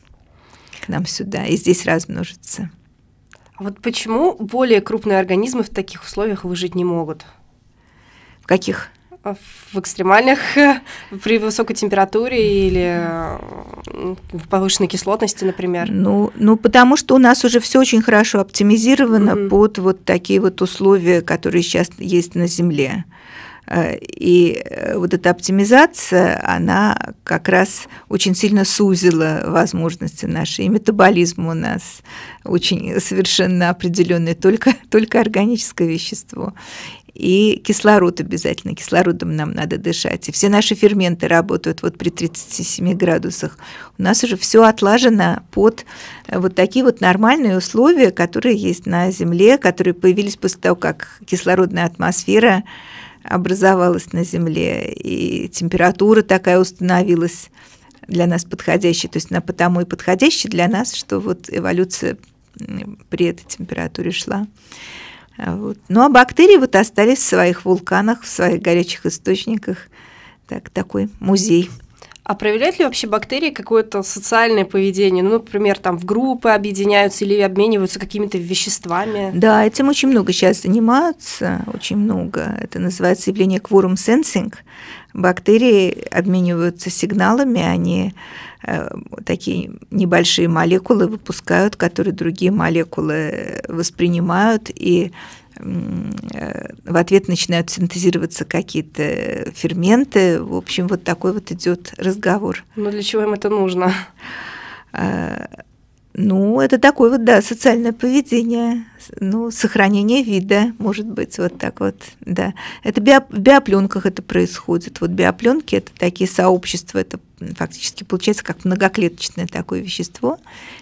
к нам сюда и здесь размножиться. А вот почему более крупные организмы в таких условиях выжить не могут? В каких? в экстремальных, при высокой температуре или э, в повышенной кислотности, например? Ну, ну потому что у нас уже все очень хорошо оптимизировано mm-hmm. под вот такие вот условия, которые сейчас есть на Земле. Э, и э, вот эта оптимизация, она как раз очень сильно сузила возможности наши. И метаболизм у нас очень совершенно определенный, только, только органическое вещество и кислород обязательно, кислородом нам надо дышать. И все наши ферменты работают вот при 37 градусах. У нас уже все отлажено под э, вот такие вот нормальные условия, которые есть на Земле, которые появились после того, как кислородная атмосфера образовалась на Земле, и температура такая установилась для нас подходящая. то есть она потому и подходящая для нас, что вот эволюция при этой температуре шла. А вот. Ну а бактерии вот остались в своих вулканах, в своих горячих источниках. Так, такой музей. А проявляют ли вообще бактерии какое-то социальное поведение? Ну, например, там в группы объединяются или обмениваются какими-то веществами? Да, этим очень много сейчас занимаются, очень много. Это называется явление кворум сенсинг, Бактерии обмениваются сигналами, они э, такие небольшие молекулы выпускают, которые другие молекулы воспринимают, и э, в ответ начинают синтезироваться какие-то ферменты. В общем, вот такой вот идет разговор. Но ну, для чего им это нужно? А, ну, это такое вот, да, социальное поведение, ну, сохранение вида, может быть, вот так вот, да. Это био, в биопленках это происходит. Вот биопленки это такие сообщества, это фактически получается как многоклеточное такое вещество,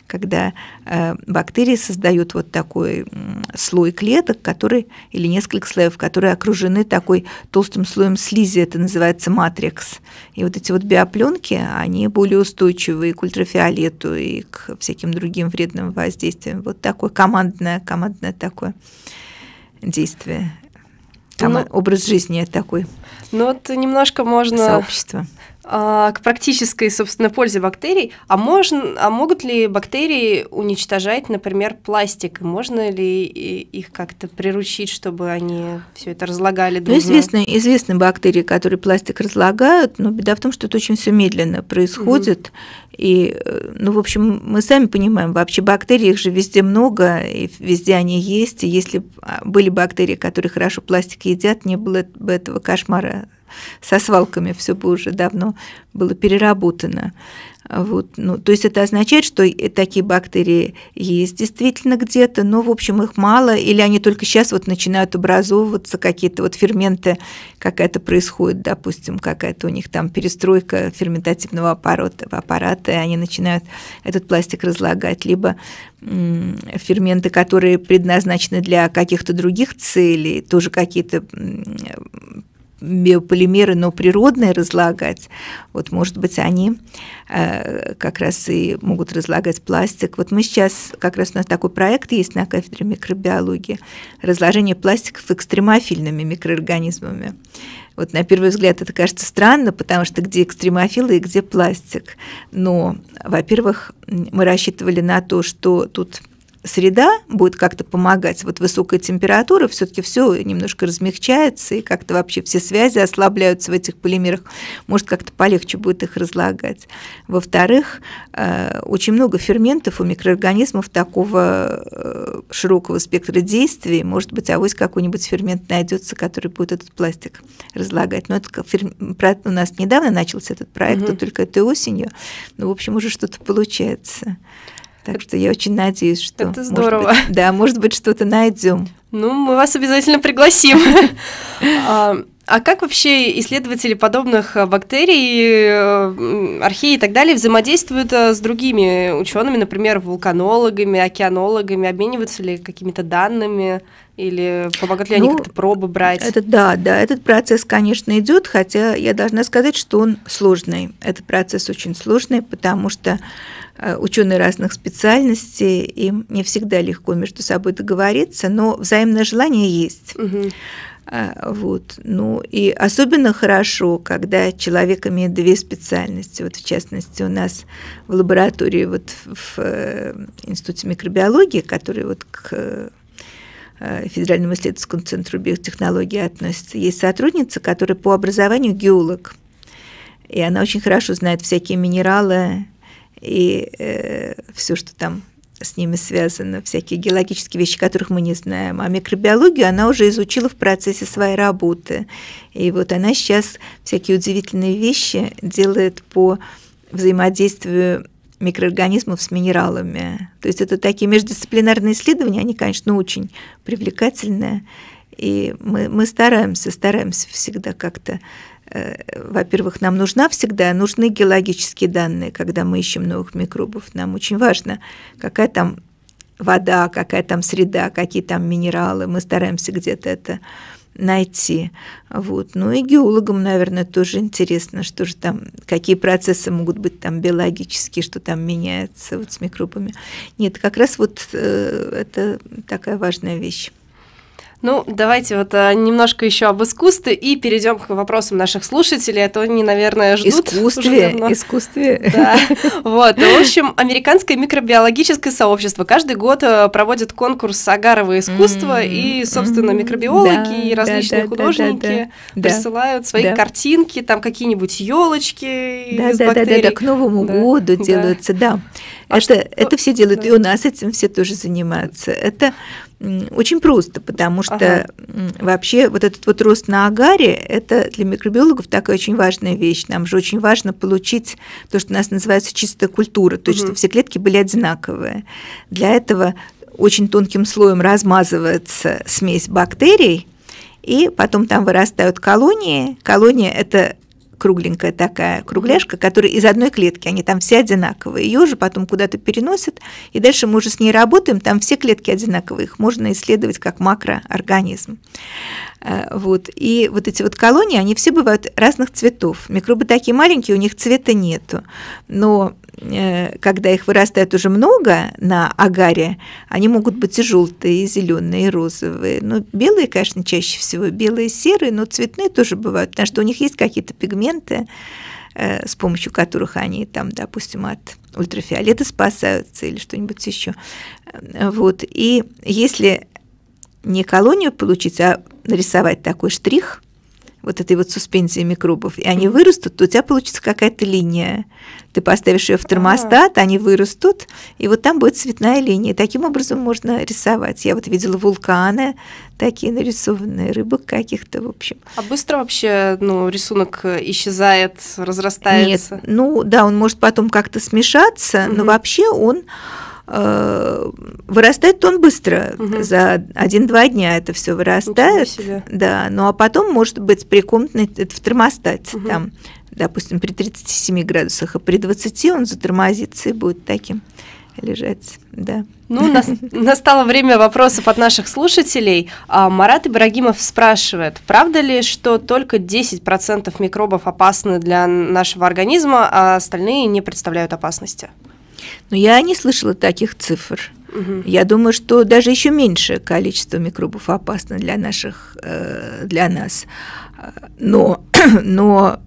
когда э, бактерии создают вот такой слой клеток, который, или несколько слоев, которые окружены такой толстым слоем слизи, это называется матрикс. И вот эти вот биопленки, они более устойчивы и к ультрафиолету, и к всяким другим вредным воздействиям. Вот такое командное, командное такое действие. Там ну, образ жизни такой. Ну вот немножко можно... Сообщество. А, к практической, собственно, пользе бактерий. А, можно, а могут ли бактерии уничтожать, например, пластик? Можно ли их как-то приручить, чтобы они все это разлагали? Ну, друг ну, известны, известны бактерии, которые пластик разлагают, но беда в том, что это очень все медленно происходит. Mm-hmm. И, э, ну, в общем, мы сами понимаем, вообще бактерий их же везде много, и везде они есть. И если а, были бактерии, которые хорошо пластик едят, не было бы этого кошмара со свалками все бы уже давно было переработано. Вот, ну, то есть это означает, что такие бактерии есть действительно где-то, но, в общем, их мало, или они только сейчас вот начинают образовываться, какие-то вот ферменты, какая-то происходит, допустим, какая-то у них там перестройка ферментативного аппарата, аппарата, и они начинают этот пластик разлагать, либо ферменты, которые предназначены для каких-то других целей, тоже какие-то биополимеры, но природные разлагать, вот, может быть, они э, как раз и могут разлагать пластик. Вот мы сейчас, как раз у нас такой проект есть на кафедре микробиологии, разложение пластиков экстремофильными микроорганизмами. Вот на первый взгляд это кажется странно, потому что где экстремофилы и где пластик. Но, во-первых, мы рассчитывали на то, что тут среда будет как-то помогать. Вот высокая температура, все-таки все немножко размягчается, и как-то вообще все связи ослабляются в этих полимерах. Может, как-то полегче будет их разлагать. Во-вторых, э, очень много ферментов у микроорганизмов такого э, широкого спектра действий. Может быть, авось какой-нибудь фермент найдется, который будет этот пластик разлагать. Но это у нас недавно начался этот проект, угу. только этой осенью. Ну, в общем, уже что-то получается. Так что я очень надеюсь, что... Это здорово. Может быть, да, может быть, что-то найдем. Ну, мы вас обязательно пригласим. А, а как вообще исследователи подобных э, бактерий, археи э, и так далее взаимодействуют э, с другими учеными, например, вулканологами, океанологами, обмениваются ли какими-то данными? Или помогают ли они ну, как-то пробы брать? Это, да, да, этот процесс, конечно, идет, хотя я должна сказать, что он сложный. Этот процесс очень сложный, потому что ученые разных специальностей, им не всегда легко между собой договориться, но взаимное желание есть. Угу. А, вот. Ну и особенно хорошо, когда человек имеет две специальности. Вот в частности, у нас в лаборатории, вот в э, Институте микробиологии, который вот к э, Федеральному исследовательскому центру биотехнологии относится, есть сотрудница, которая по образованию геолог. И она очень хорошо знает всякие минералы и э, все, что там с ними связано всякие геологические вещи, которых мы не знаем. А микробиологию она уже изучила в процессе своей работы. И вот она сейчас всякие удивительные вещи делает по взаимодействию микроорганизмов с минералами. То есть это такие междисциплинарные исследования, они, конечно, очень привлекательные. И мы, мы стараемся, стараемся всегда как-то Э, во-первых, нам нужна всегда, нужны геологические данные, когда мы ищем новых микробов. Нам очень важно, какая там вода, какая там среда, какие там минералы. Мы стараемся где-то это найти. Вот. Ну и геологам, наверное, тоже интересно, что же там, какие процессы могут быть там биологические, что там меняется вот с микробами. Нет, как раз вот э, это такая важная вещь. Ну, давайте вот а, немножко еще об искусстве и перейдем к вопросам наших слушателей, а то они, наверное, ждут. Искусстве, уже искусстве. Да. Вот. В общем, американское микробиологическое сообщество каждый год э, проводит конкурс «Сагаровое искусство», и, собственно, микробиологи и различные художники присылают свои картинки, там какие-нибудь елочки из бактерий. Да-да-да, к Новому году делаются, да. А это, что, это э, все делают, да. и у нас этим все тоже занимаются. Это очень просто, потому что ага. вообще вот этот вот рост на агаре – это для микробиологов такая очень важная вещь. Нам же очень важно получить то, что у нас называется чистая культура, то есть угу. все клетки были одинаковые. Для этого очень тонким слоем размазывается смесь бактерий, и потом там вырастают колонии. Колония – это кругленькая такая кругляшка, которая из одной клетки, они там все одинаковые. Ее же потом куда-то переносят, и дальше мы уже с ней работаем, там все клетки одинаковые, их можно исследовать как макроорганизм. Э, вот. И вот эти вот колонии, они все бывают разных цветов. Микробы такие маленькие, у них цвета нету. Но Э, когда их вырастает уже много на агаре, они могут быть и желтые, и зеленые, и розовые. Ну, белые, конечно, чаще всего, белые, серые, но цветные тоже бывают, потому что у них есть какие-то пигменты, э, с помощью которых они там, допустим, от ультрафиолета спасаются или что-нибудь еще. Вот. И если не колонию получить, а нарисовать такой штрих, вот этой вот суспензии микробов, и они вырастут, то у тебя получится какая-то линия. Ты поставишь ее в термостат, а. они вырастут, и вот там будет цветная линия. Таким образом можно рисовать. Я вот видела вулканы, такие нарисованные, рыбок каких-то, в общем. А быстро вообще ну, рисунок исчезает, разрастается? Нет, ну да, он может потом как-то смешаться, но вообще он Э, вырастает он быстро, угу. за один-два дня это все вырастает, да, ну а потом, может быть, при комнатной, это в термостате угу. там, допустим, при 37 градусах, а при 20 он затормозится и будет таким лежать, да. Ну, нас, настало время вопросов от наших слушателей. А, Марат Ибрагимов спрашивает, правда ли, что только 10% микробов опасны для нашего организма, а остальные не представляют опасности? Но я не слышала таких цифр. Угу. Я думаю, что даже еще меньшее количество микробов опасно для наших, э, для нас. Но, но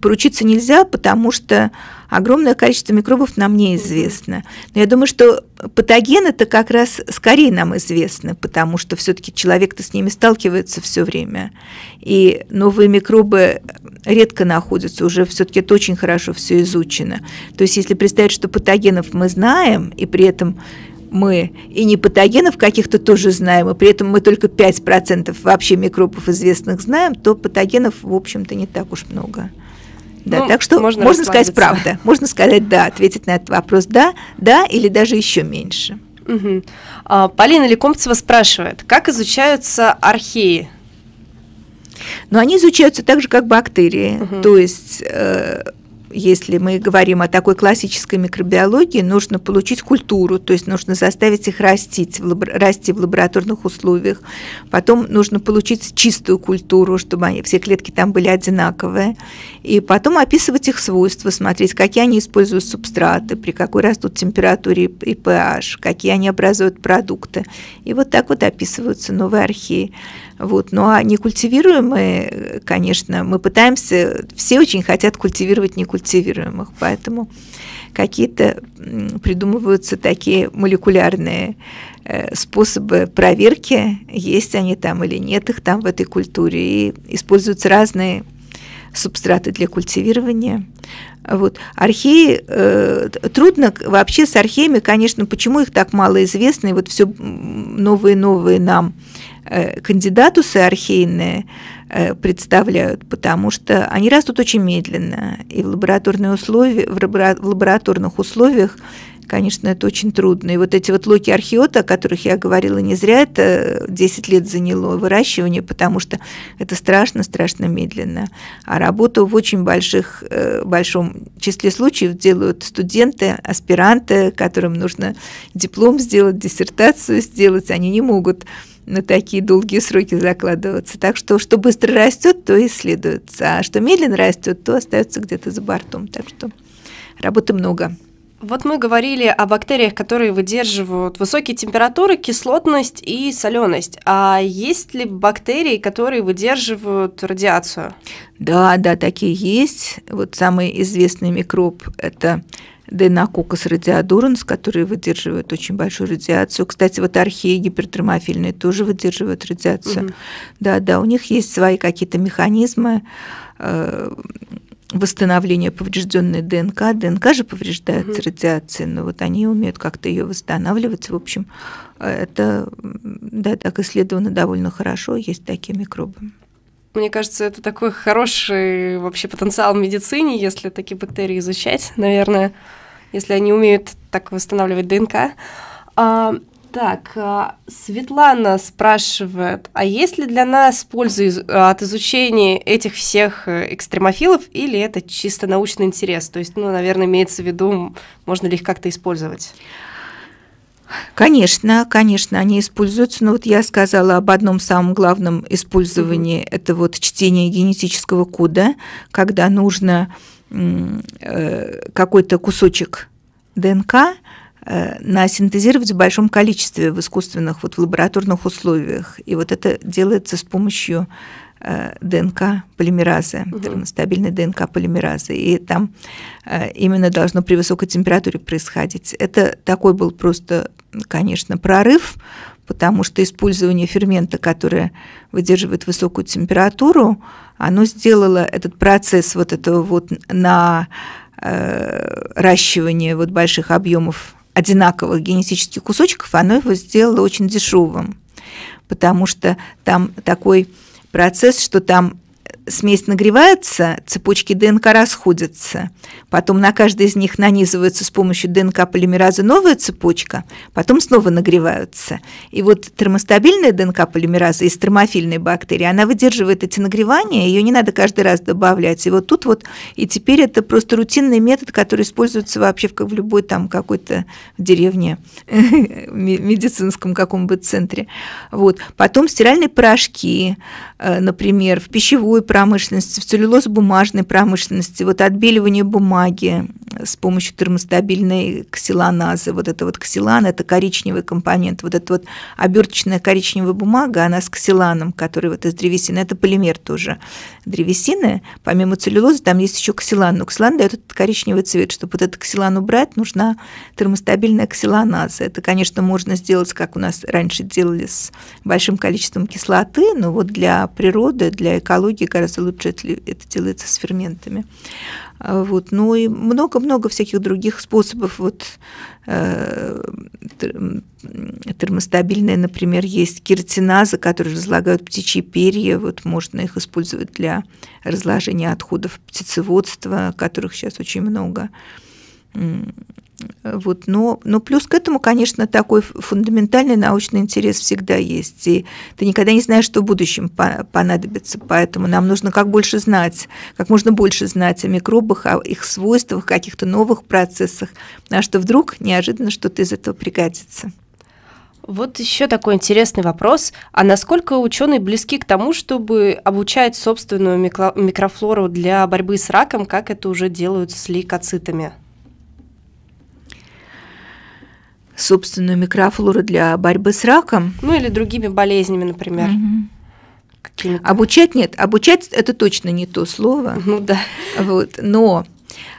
поручиться нельзя, потому что огромное количество микробов нам неизвестно. Но я думаю, что патогены это как раз скорее нам известно, потому что все-таки человек-то с ними сталкивается все время. И новые микробы редко находятся, уже все-таки это очень хорошо все изучено. То есть если представить, что патогенов мы знаем, и при этом мы и не патогенов каких-то тоже знаем, и при этом мы только 5% вообще микробов известных знаем, то патогенов, в общем-то, не так уж много. Да, ну, так что можно, можно сказать правда, можно сказать да, ответить на этот вопрос да, да или даже еще меньше. Угу. А, Полина Лекомцева спрашивает, как изучаются археи? Ну, они изучаются так же, как бактерии, угу. то есть э, если мы говорим о такой классической микробиологии, нужно получить культуру, то есть нужно заставить их растить, в лабор... расти в лабораторных условиях. Потом нужно получить чистую культуру, чтобы они, все клетки там были одинаковые. И потом описывать их свойства, смотреть, какие они используют субстраты, при какой растут температуре и pH, какие они образуют продукты. И вот так вот описываются новые археи. Вот. Ну а некультивируемые, конечно, мы пытаемся, все очень хотят культивировать некультивируемых, поэтому какие-то придумываются такие молекулярные э, способы проверки, есть они там или нет их там в этой культуре, и используются разные субстраты для культивирования. Вот. Археи, э, трудно вообще с археями, конечно, почему их так мало известно, и вот все новые-новые нам Э, кандидатусы архейные э, представляют, потому что они растут очень медленно, и в, лабораторные условия, в, лабора, в лабораторных условиях, конечно, это очень трудно. И вот эти вот локи археота, о которых я говорила, не зря это 10 лет заняло выращивание, потому что это страшно, страшно медленно. А работу в очень больших, э, большом числе случаев делают студенты, аспиранты, которым нужно диплом сделать, диссертацию сделать, они не могут на такие долгие сроки закладываться. Так что, что быстро растет, то исследуется, а что медленно растет, то остается где-то за бортом. Так что работы много. Вот мы говорили о бактериях, которые выдерживают высокие температуры, кислотность и соленость. А есть ли бактерии, которые выдерживают радиацию? Да, да, такие есть. Вот самый известный микроб – это Денококус радиодуранс, который выдерживает очень большую радиацию. Кстати, вот археи гипертромофильные тоже выдерживают радиацию. Угу. Да, да, у них есть свои какие-то механизмы, э восстановление поврежденной ДНК. ДНК же повреждается угу. радиацией, но вот они умеют как-то ее восстанавливать. В общем, э, это да, так исследовано довольно хорошо, есть такие микробы. Мне кажется, это такой хороший вообще потенциал в медицине, если такие бактерии изучать, наверное, если они умеют так восстанавливать ДНК. А, так, э, Светлана спрашивает, а есть ли для нас польза из, э, от изучения этих всех э, экстремофилов или это чисто научный интерес? То есть, ну, наверное, имеется в виду, можно ли их как-то использовать? Конечно, конечно, они используются, но вот я сказала об одном самом главном использовании, mm-hmm. это вот чтение генетического кода, когда нужно какой-то кусочек ДНК Э, на синтезировать в большом количестве в искусственных, вот в лабораторных условиях. И вот это делается с помощью э, ДНК полимеразы, угу. термостабильной ДНК полимеразы. И там э, именно должно при высокой температуре происходить. Это такой был просто, конечно, прорыв, потому что использование фермента, который выдерживает высокую температуру, оно сделало этот процесс вот этого вот на наращивания вот больших объемов одинаковых генетических кусочков, оно его сделало очень дешевым, потому что там такой процесс, что там смесь нагревается, цепочки ДНК расходятся. Потом на каждой из них нанизываются с помощью ДНК полимеразы новая цепочка, потом снова нагреваются. И вот термостабильная ДНК полимераза из термофильной бактерии, она выдерживает эти нагревания, ее не надо каждый раз добавлять. И вот тут вот, и теперь это просто рутинный метод, который используется вообще в, в любой там какой-то деревне, медицинском каком бы центре. Вот. Потом стиральные порошки, э, например, в пищевой промышленности, в целлюлозно-бумажной промышленности, вот отбеливание бумаги с помощью термостабильной ксилоназы. Вот это вот ксилан, это коричневый компонент, вот эта вот оберточная коричневая бумага, она с ксиланом, который вот из древесины, это полимер тоже древесины, помимо целлюлозы, там есть еще ксилан. Но ксилан дает этот коричневый цвет. Чтобы вот этот ксилан убрать, нужна термостабильная ксилоназа. Это, конечно, можно сделать, как у нас раньше делали с большим количеством кислоты, но вот для природы, для экологии гораздо лучше это делается с ферментами. А, вот. Ну и много-много всяких других способов. Вот э, термостабильная, например, есть кератиназа, которые разлагают птичьи перья. Вот можно их использовать для разложения отходов птицеводства, которых сейчас очень много. Вот, но, но плюс к этому, конечно, такой фундаментальный научный интерес всегда есть. И ты никогда не знаешь, что в будущем понадобится. Поэтому нам нужно как больше знать, как можно больше знать о микробах, о их свойствах, каких-то новых процессах, на что вдруг неожиданно что-то из этого пригодится. Вот еще такой интересный вопрос. А насколько ученые близки к тому, чтобы обучать собственную микро- микрофлору для борьбы с раком, как это уже делают с лейкоцитами? собственную микрофлору для борьбы с раком. Ну или другими болезнями, например. Угу. Обучать нет, обучать это точно не то слово. Ну да. Вот, но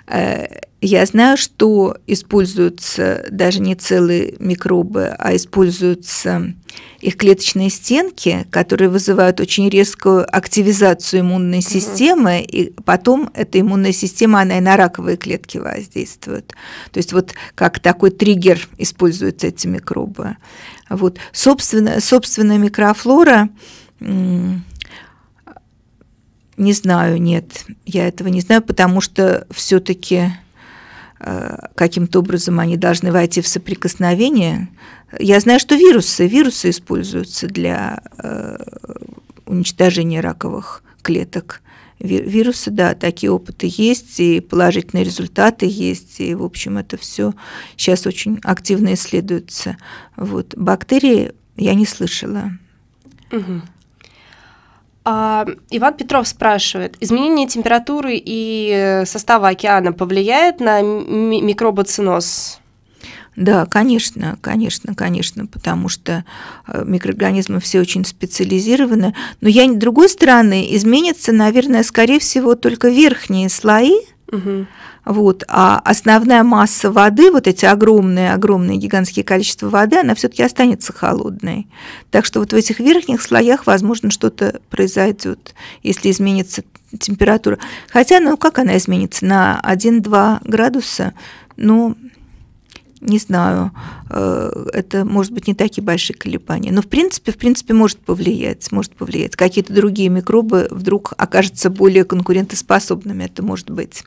э, я знаю, что используются даже не целые микробы, а используются их клеточные стенки, которые вызывают очень резкую активизацию иммунной системы, угу. и потом эта иммунная система, она и на раковые клетки воздействует. То есть вот как такой триггер используются эти микробы. Вот. Собственно, собственная микрофлора не знаю, нет, я этого не знаю, потому что все-таки Э, каким-то образом они должны войти в соприкосновение. Я знаю, что вирусы, вирусы используются для э, уничтожения раковых клеток. Вирусы, да, такие опыты есть, и положительные результаты есть, и, в общем, это все сейчас очень активно исследуется. Вот. Бактерии я не слышала. Угу. А, Иван Петров спрашивает, изменение температуры и э, состава океана повлияет на ми- микробоциноз? Да, конечно, конечно, конечно, потому что э, микроорганизмы все очень специализированы. Но я, с другой стороны, изменятся, наверное, скорее всего, только верхние слои – Угу. Вот. А основная масса воды, вот эти огромные, огромные гигантские количества воды, она все-таки останется холодной. Так что вот в этих верхних слоях, возможно, что-то произойдет, если изменится температура. Хотя, ну как она изменится? На 1-2 градуса, ну, не знаю, э, это может быть не такие большие колебания. Но в принципе, в принципе, может повлиять, может повлиять. Какие-то другие микробы вдруг окажутся более конкурентоспособными, это может быть.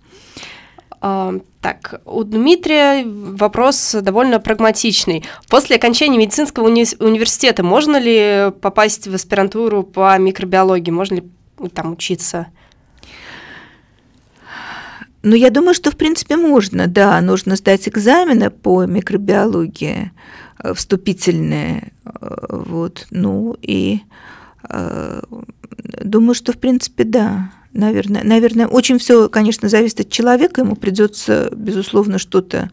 А, так, у Дмитрия вопрос довольно прагматичный. После окончания медицинского уни- университета можно ли попасть в аспирантуру по микробиологии? Можно ли там учиться? Ну, я думаю, что в принципе можно, да, нужно сдать экзамены по микробиологии э, вступительные, э, вот, ну и э, думаю, что в принципе да, наверное, наверное, очень все, конечно, зависит от человека, ему придется безусловно что-то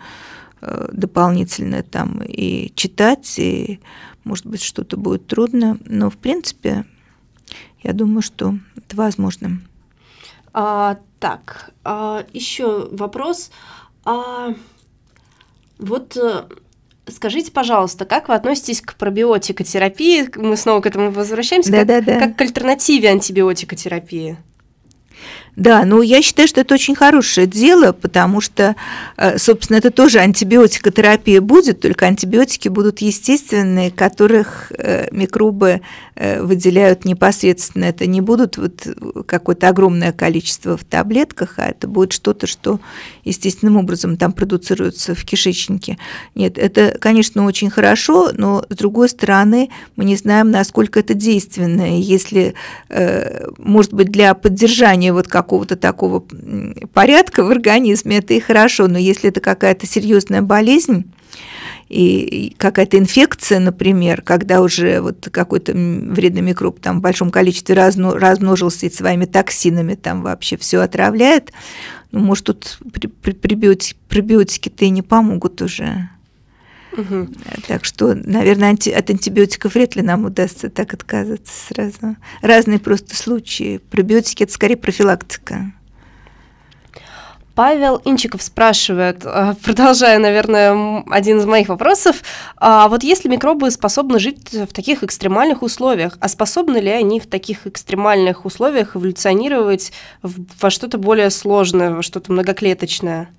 э, дополнительное там и читать, и, может быть, что-то будет трудно, но, в принципе, я думаю, что это возможно. А так, а, еще вопрос. А, вот э, Скажите, пожалуйста, как вы относитесь к пробиотикотерапии? Мы снова к этому возвращаемся. Да, как, да, да. как к альтернативе антибиотикотерапии? Да, ну я считаю, что это очень хорошее дело, потому что, э, собственно, это тоже антибиотикотерапия будет, только антибиотики будут естественные, которых э, микробы э, выделяют непосредственно. Это не будут вот какое-то огромное количество в таблетках, а это будет что-то, что естественным образом там продуцируется в кишечнике. Нет, это, конечно, очень хорошо, но с другой стороны, мы не знаем, насколько это действенное. Если, может быть, для поддержания вот как какого-то такого порядка в организме, это и хорошо, но если это какая-то серьезная болезнь, и какая-то инфекция, например, когда уже вот какой-то вредный микроб там в большом количестве разно размножился и своими токсинами там вообще все отравляет, ну, может, тут пребиотики-то и не помогут уже. Угу. Так что, наверное, от антибиотиков вряд ли нам удастся так отказаться сразу. Разные просто случаи. Пробиотики – это скорее профилактика. Павел Инчиков спрашивает, э, продолжая, наверное, один из моих вопросов, а вот если микробы способны жить в таких экстремальных условиях, а способны ли они в таких экстремальных условиях эволюционировать во что-то более сложное, во что-то многоклеточное?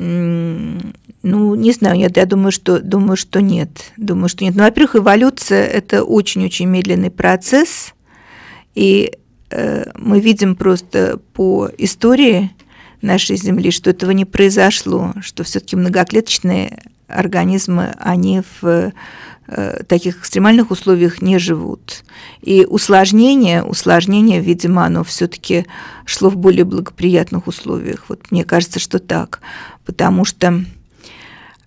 Ну, не знаю, нет, я думаю, что думаю, что нет. Думаю, что нет. Ну, во-первых, эволюция это очень-очень медленный процесс, и э, мы видим просто по истории нашей Земли, что этого не произошло, что все-таки многоклеточные организмы, они в э, таких экстремальных условиях не живут. И усложнение, усложнение, видимо, оно все-таки шло в более благоприятных условиях. Вот мне кажется, что так потому что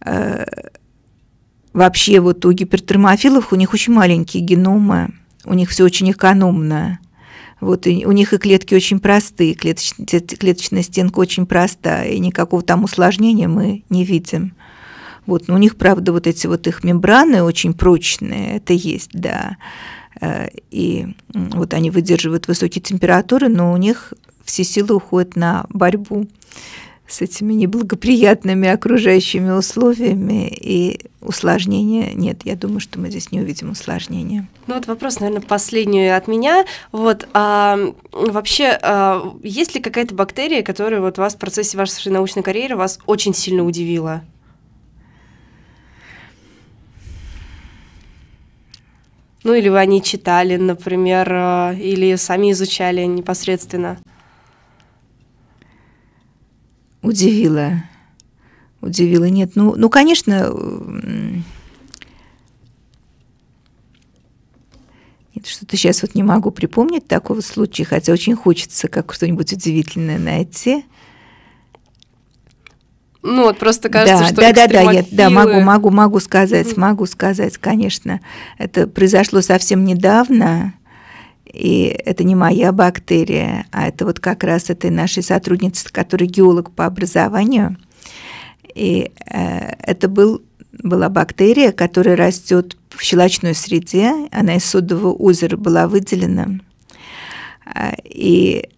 э, вообще вот у гипертермофилов у них очень маленькие геномы, у них все очень экономно. Вот, и у них и клетки очень простые, клеточ, клеточная стенка очень простая, и никакого там усложнения мы не видим. Вот, но у них, правда, вот эти вот их мембраны очень прочные, это есть, да. Э, и вот они выдерживают высокие температуры, но у них все силы уходят на борьбу с этими неблагоприятными окружающими условиями и усложнения нет. Я думаю, что мы здесь не увидим усложнения. Ну вот вопрос, наверное, последний от меня. Вот а, вообще а, есть ли какая-то бактерия, которая вот вас в процессе вашей научной карьеры вас очень сильно удивила? Ну или вы они читали, например, а, или сами изучали непосредственно? удивило. Удивило, нет. Ну, ну конечно, э, нет, что-то сейчас вот не могу припомнить такого случая, хотя очень хочется как что-нибудь удивительное найти. Ну, вот просто кажется, да, что да, да, да, я, да, могу, могу, могу сказать, угу. могу сказать, конечно, это произошло совсем недавно. И это не моя бактерия, а это вот как раз этой нашей сотрудницы, которая геолог по образованию. И э, это был, была бактерия, которая растет в щелочной среде. Она из судового озера была выделена. А, и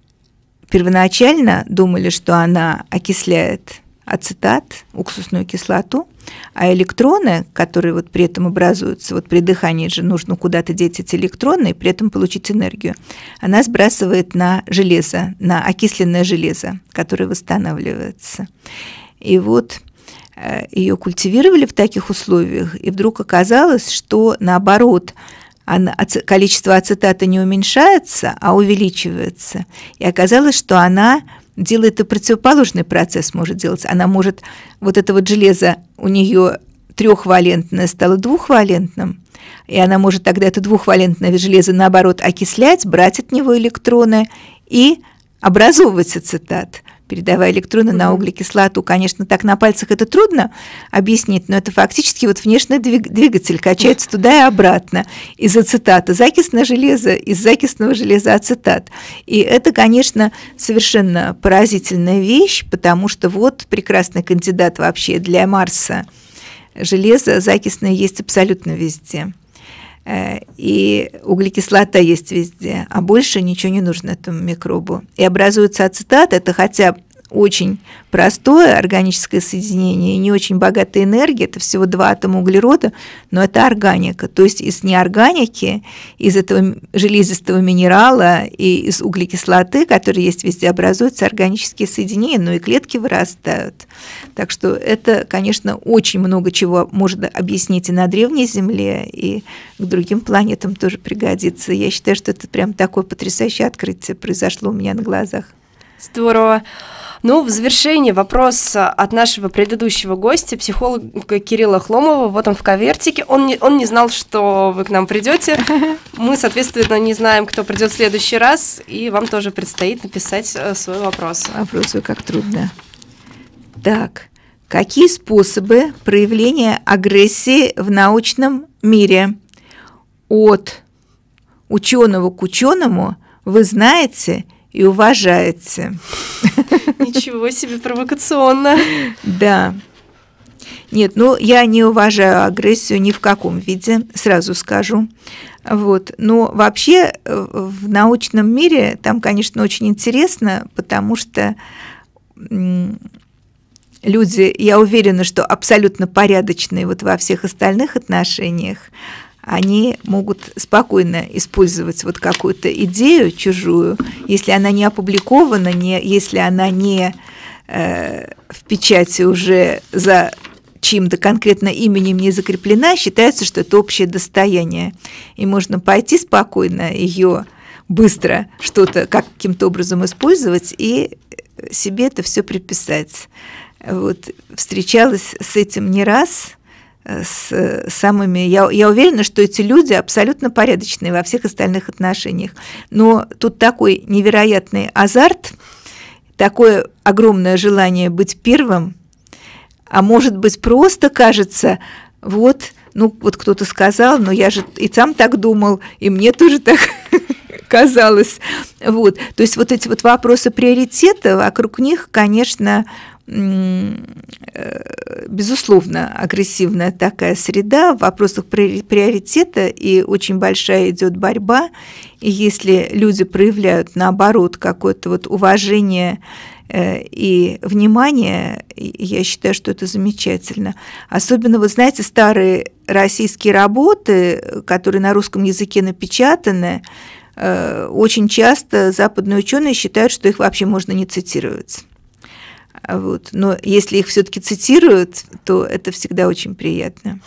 первоначально думали, что она окисляет ацетат, уксусную кислоту, а электроны, которые вот при этом образуются, вот при дыхании же нужно куда-то деть эти электроны и при этом получить энергию, она сбрасывает на железо, на окисленное железо, которое восстанавливается. И вот э, ее культивировали в таких условиях, и вдруг оказалось, что наоборот, она, количество ацетата не уменьшается, а увеличивается. И оказалось, что она делает и противоположный процесс может делать. Она может, вот это вот железо у нее трехвалентное стало двухвалентным, и она может тогда это двухвалентное железо, наоборот, окислять, брать от него электроны и образовывать ацетат передавая электроны на углекислоту. Конечно, так на пальцах это трудно объяснить, но это фактически вот внешний двигатель качается туда и обратно из ацетата. Закисное железо, из закисного железа ацетат. И это, конечно, совершенно поразительная вещь, потому что вот прекрасный кандидат вообще для Марса. Железо закисное есть абсолютно везде. Э, и углекислота есть везде, а больше ничего не нужно этому микробу. И образуется ацетат, это хотя очень простое органическое соединение, не очень богатая энергия, это всего два атома углерода, но это органика. То есть из неорганики, из этого железистого минерала и из углекислоты, которые есть везде, образуются органические соединения, но и клетки вырастают. Так что это, конечно, очень много чего можно объяснить и на Древней Земле, и к другим планетам тоже пригодится. Я считаю, что это прям такое потрясающее открытие произошло у меня на глазах. Здорово. Ну, в завершении вопрос от нашего предыдущего гостя, психолога Кирилла Хломова. Вот он в ковертике. Он не, он не знал, что вы к нам придете. Мы, соответственно, не знаем, кто придет в следующий раз, и вам тоже предстоит написать э, свой вопрос. Вопросы как трудно. Так, какие способы проявления агрессии в научном мире? От ученого к ученому вы знаете и уважаете. Ничего себе провокационно. Да. Нет, ну я не уважаю агрессию ни в каком виде, сразу скажу. Вот. Но вообще э, в научном мире там, конечно, очень интересно, потому что люди, я уверена, что абсолютно порядочные вот во всех остальных отношениях, они могут спокойно использовать вот какую-то идею чужую, если она не опубликована, не, если она не э, в печати уже за чьим-то конкретно именем не закреплена, считается, что это общее достояние. И можно пойти спокойно ее быстро что-то каким-то образом использовать и себе это все приписать. Вот встречалась с этим не раз – с самыми... Я, я уверена, что эти люди абсолютно порядочные во всех остальных отношениях. Но тут такой невероятный азарт, такое огромное желание быть первым, а может быть просто кажется, вот, ну вот кто-то сказал, но я же и сам так думал, и мне тоже так казалось. Вот. То есть вот эти вот вопросы приоритета, вокруг них, конечно, Э, безусловно, агрессивная такая среда в вопросах приоритета, и очень большая идет борьба. И если люди проявляют, наоборот, какое-то вот уважение э, и внимание, я считаю, что это замечательно. Особенно, вы знаете, старые российские работы, которые на русском языке напечатаны, э, очень часто западные ученые считают, что их вообще можно не цитировать. А вот. Но если их все-таки цитируют, то это всегда очень приятно.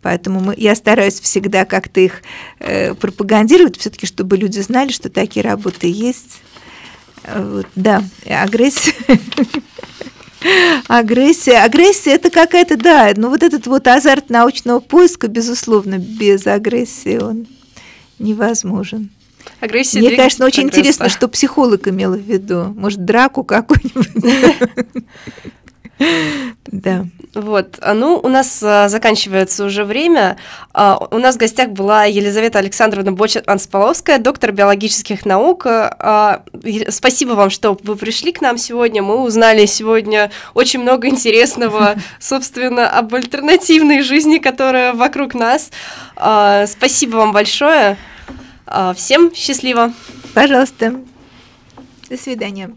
Поэтому мы, я стараюсь всегда как-то их э, пропагандировать, все-таки, чтобы люди знали, что такие работы есть. А вот, да, агрессия. Агрессия. Агрессия это какая-то, да, но ну вот этот вот азарт научного поиска, безусловно, без агрессии он невозможен. Агрессия Мне, конечно, очень интересно, что психолог имела в виду. Может, драку какую-нибудь? Да. Вот. А, ну, у нас а, заканчивается уже время. А, у нас в гостях была Елизавета Александровна Бочет-Анспаловская, доктор биологических наук. А, спасибо вам, что вы пришли к нам сегодня. Мы узнали сегодня очень много интересного, собственно, об альтернативной жизни, которая вокруг нас. А, спасибо вам большое. А, всем счастливо. Пожалуйста. До свидания.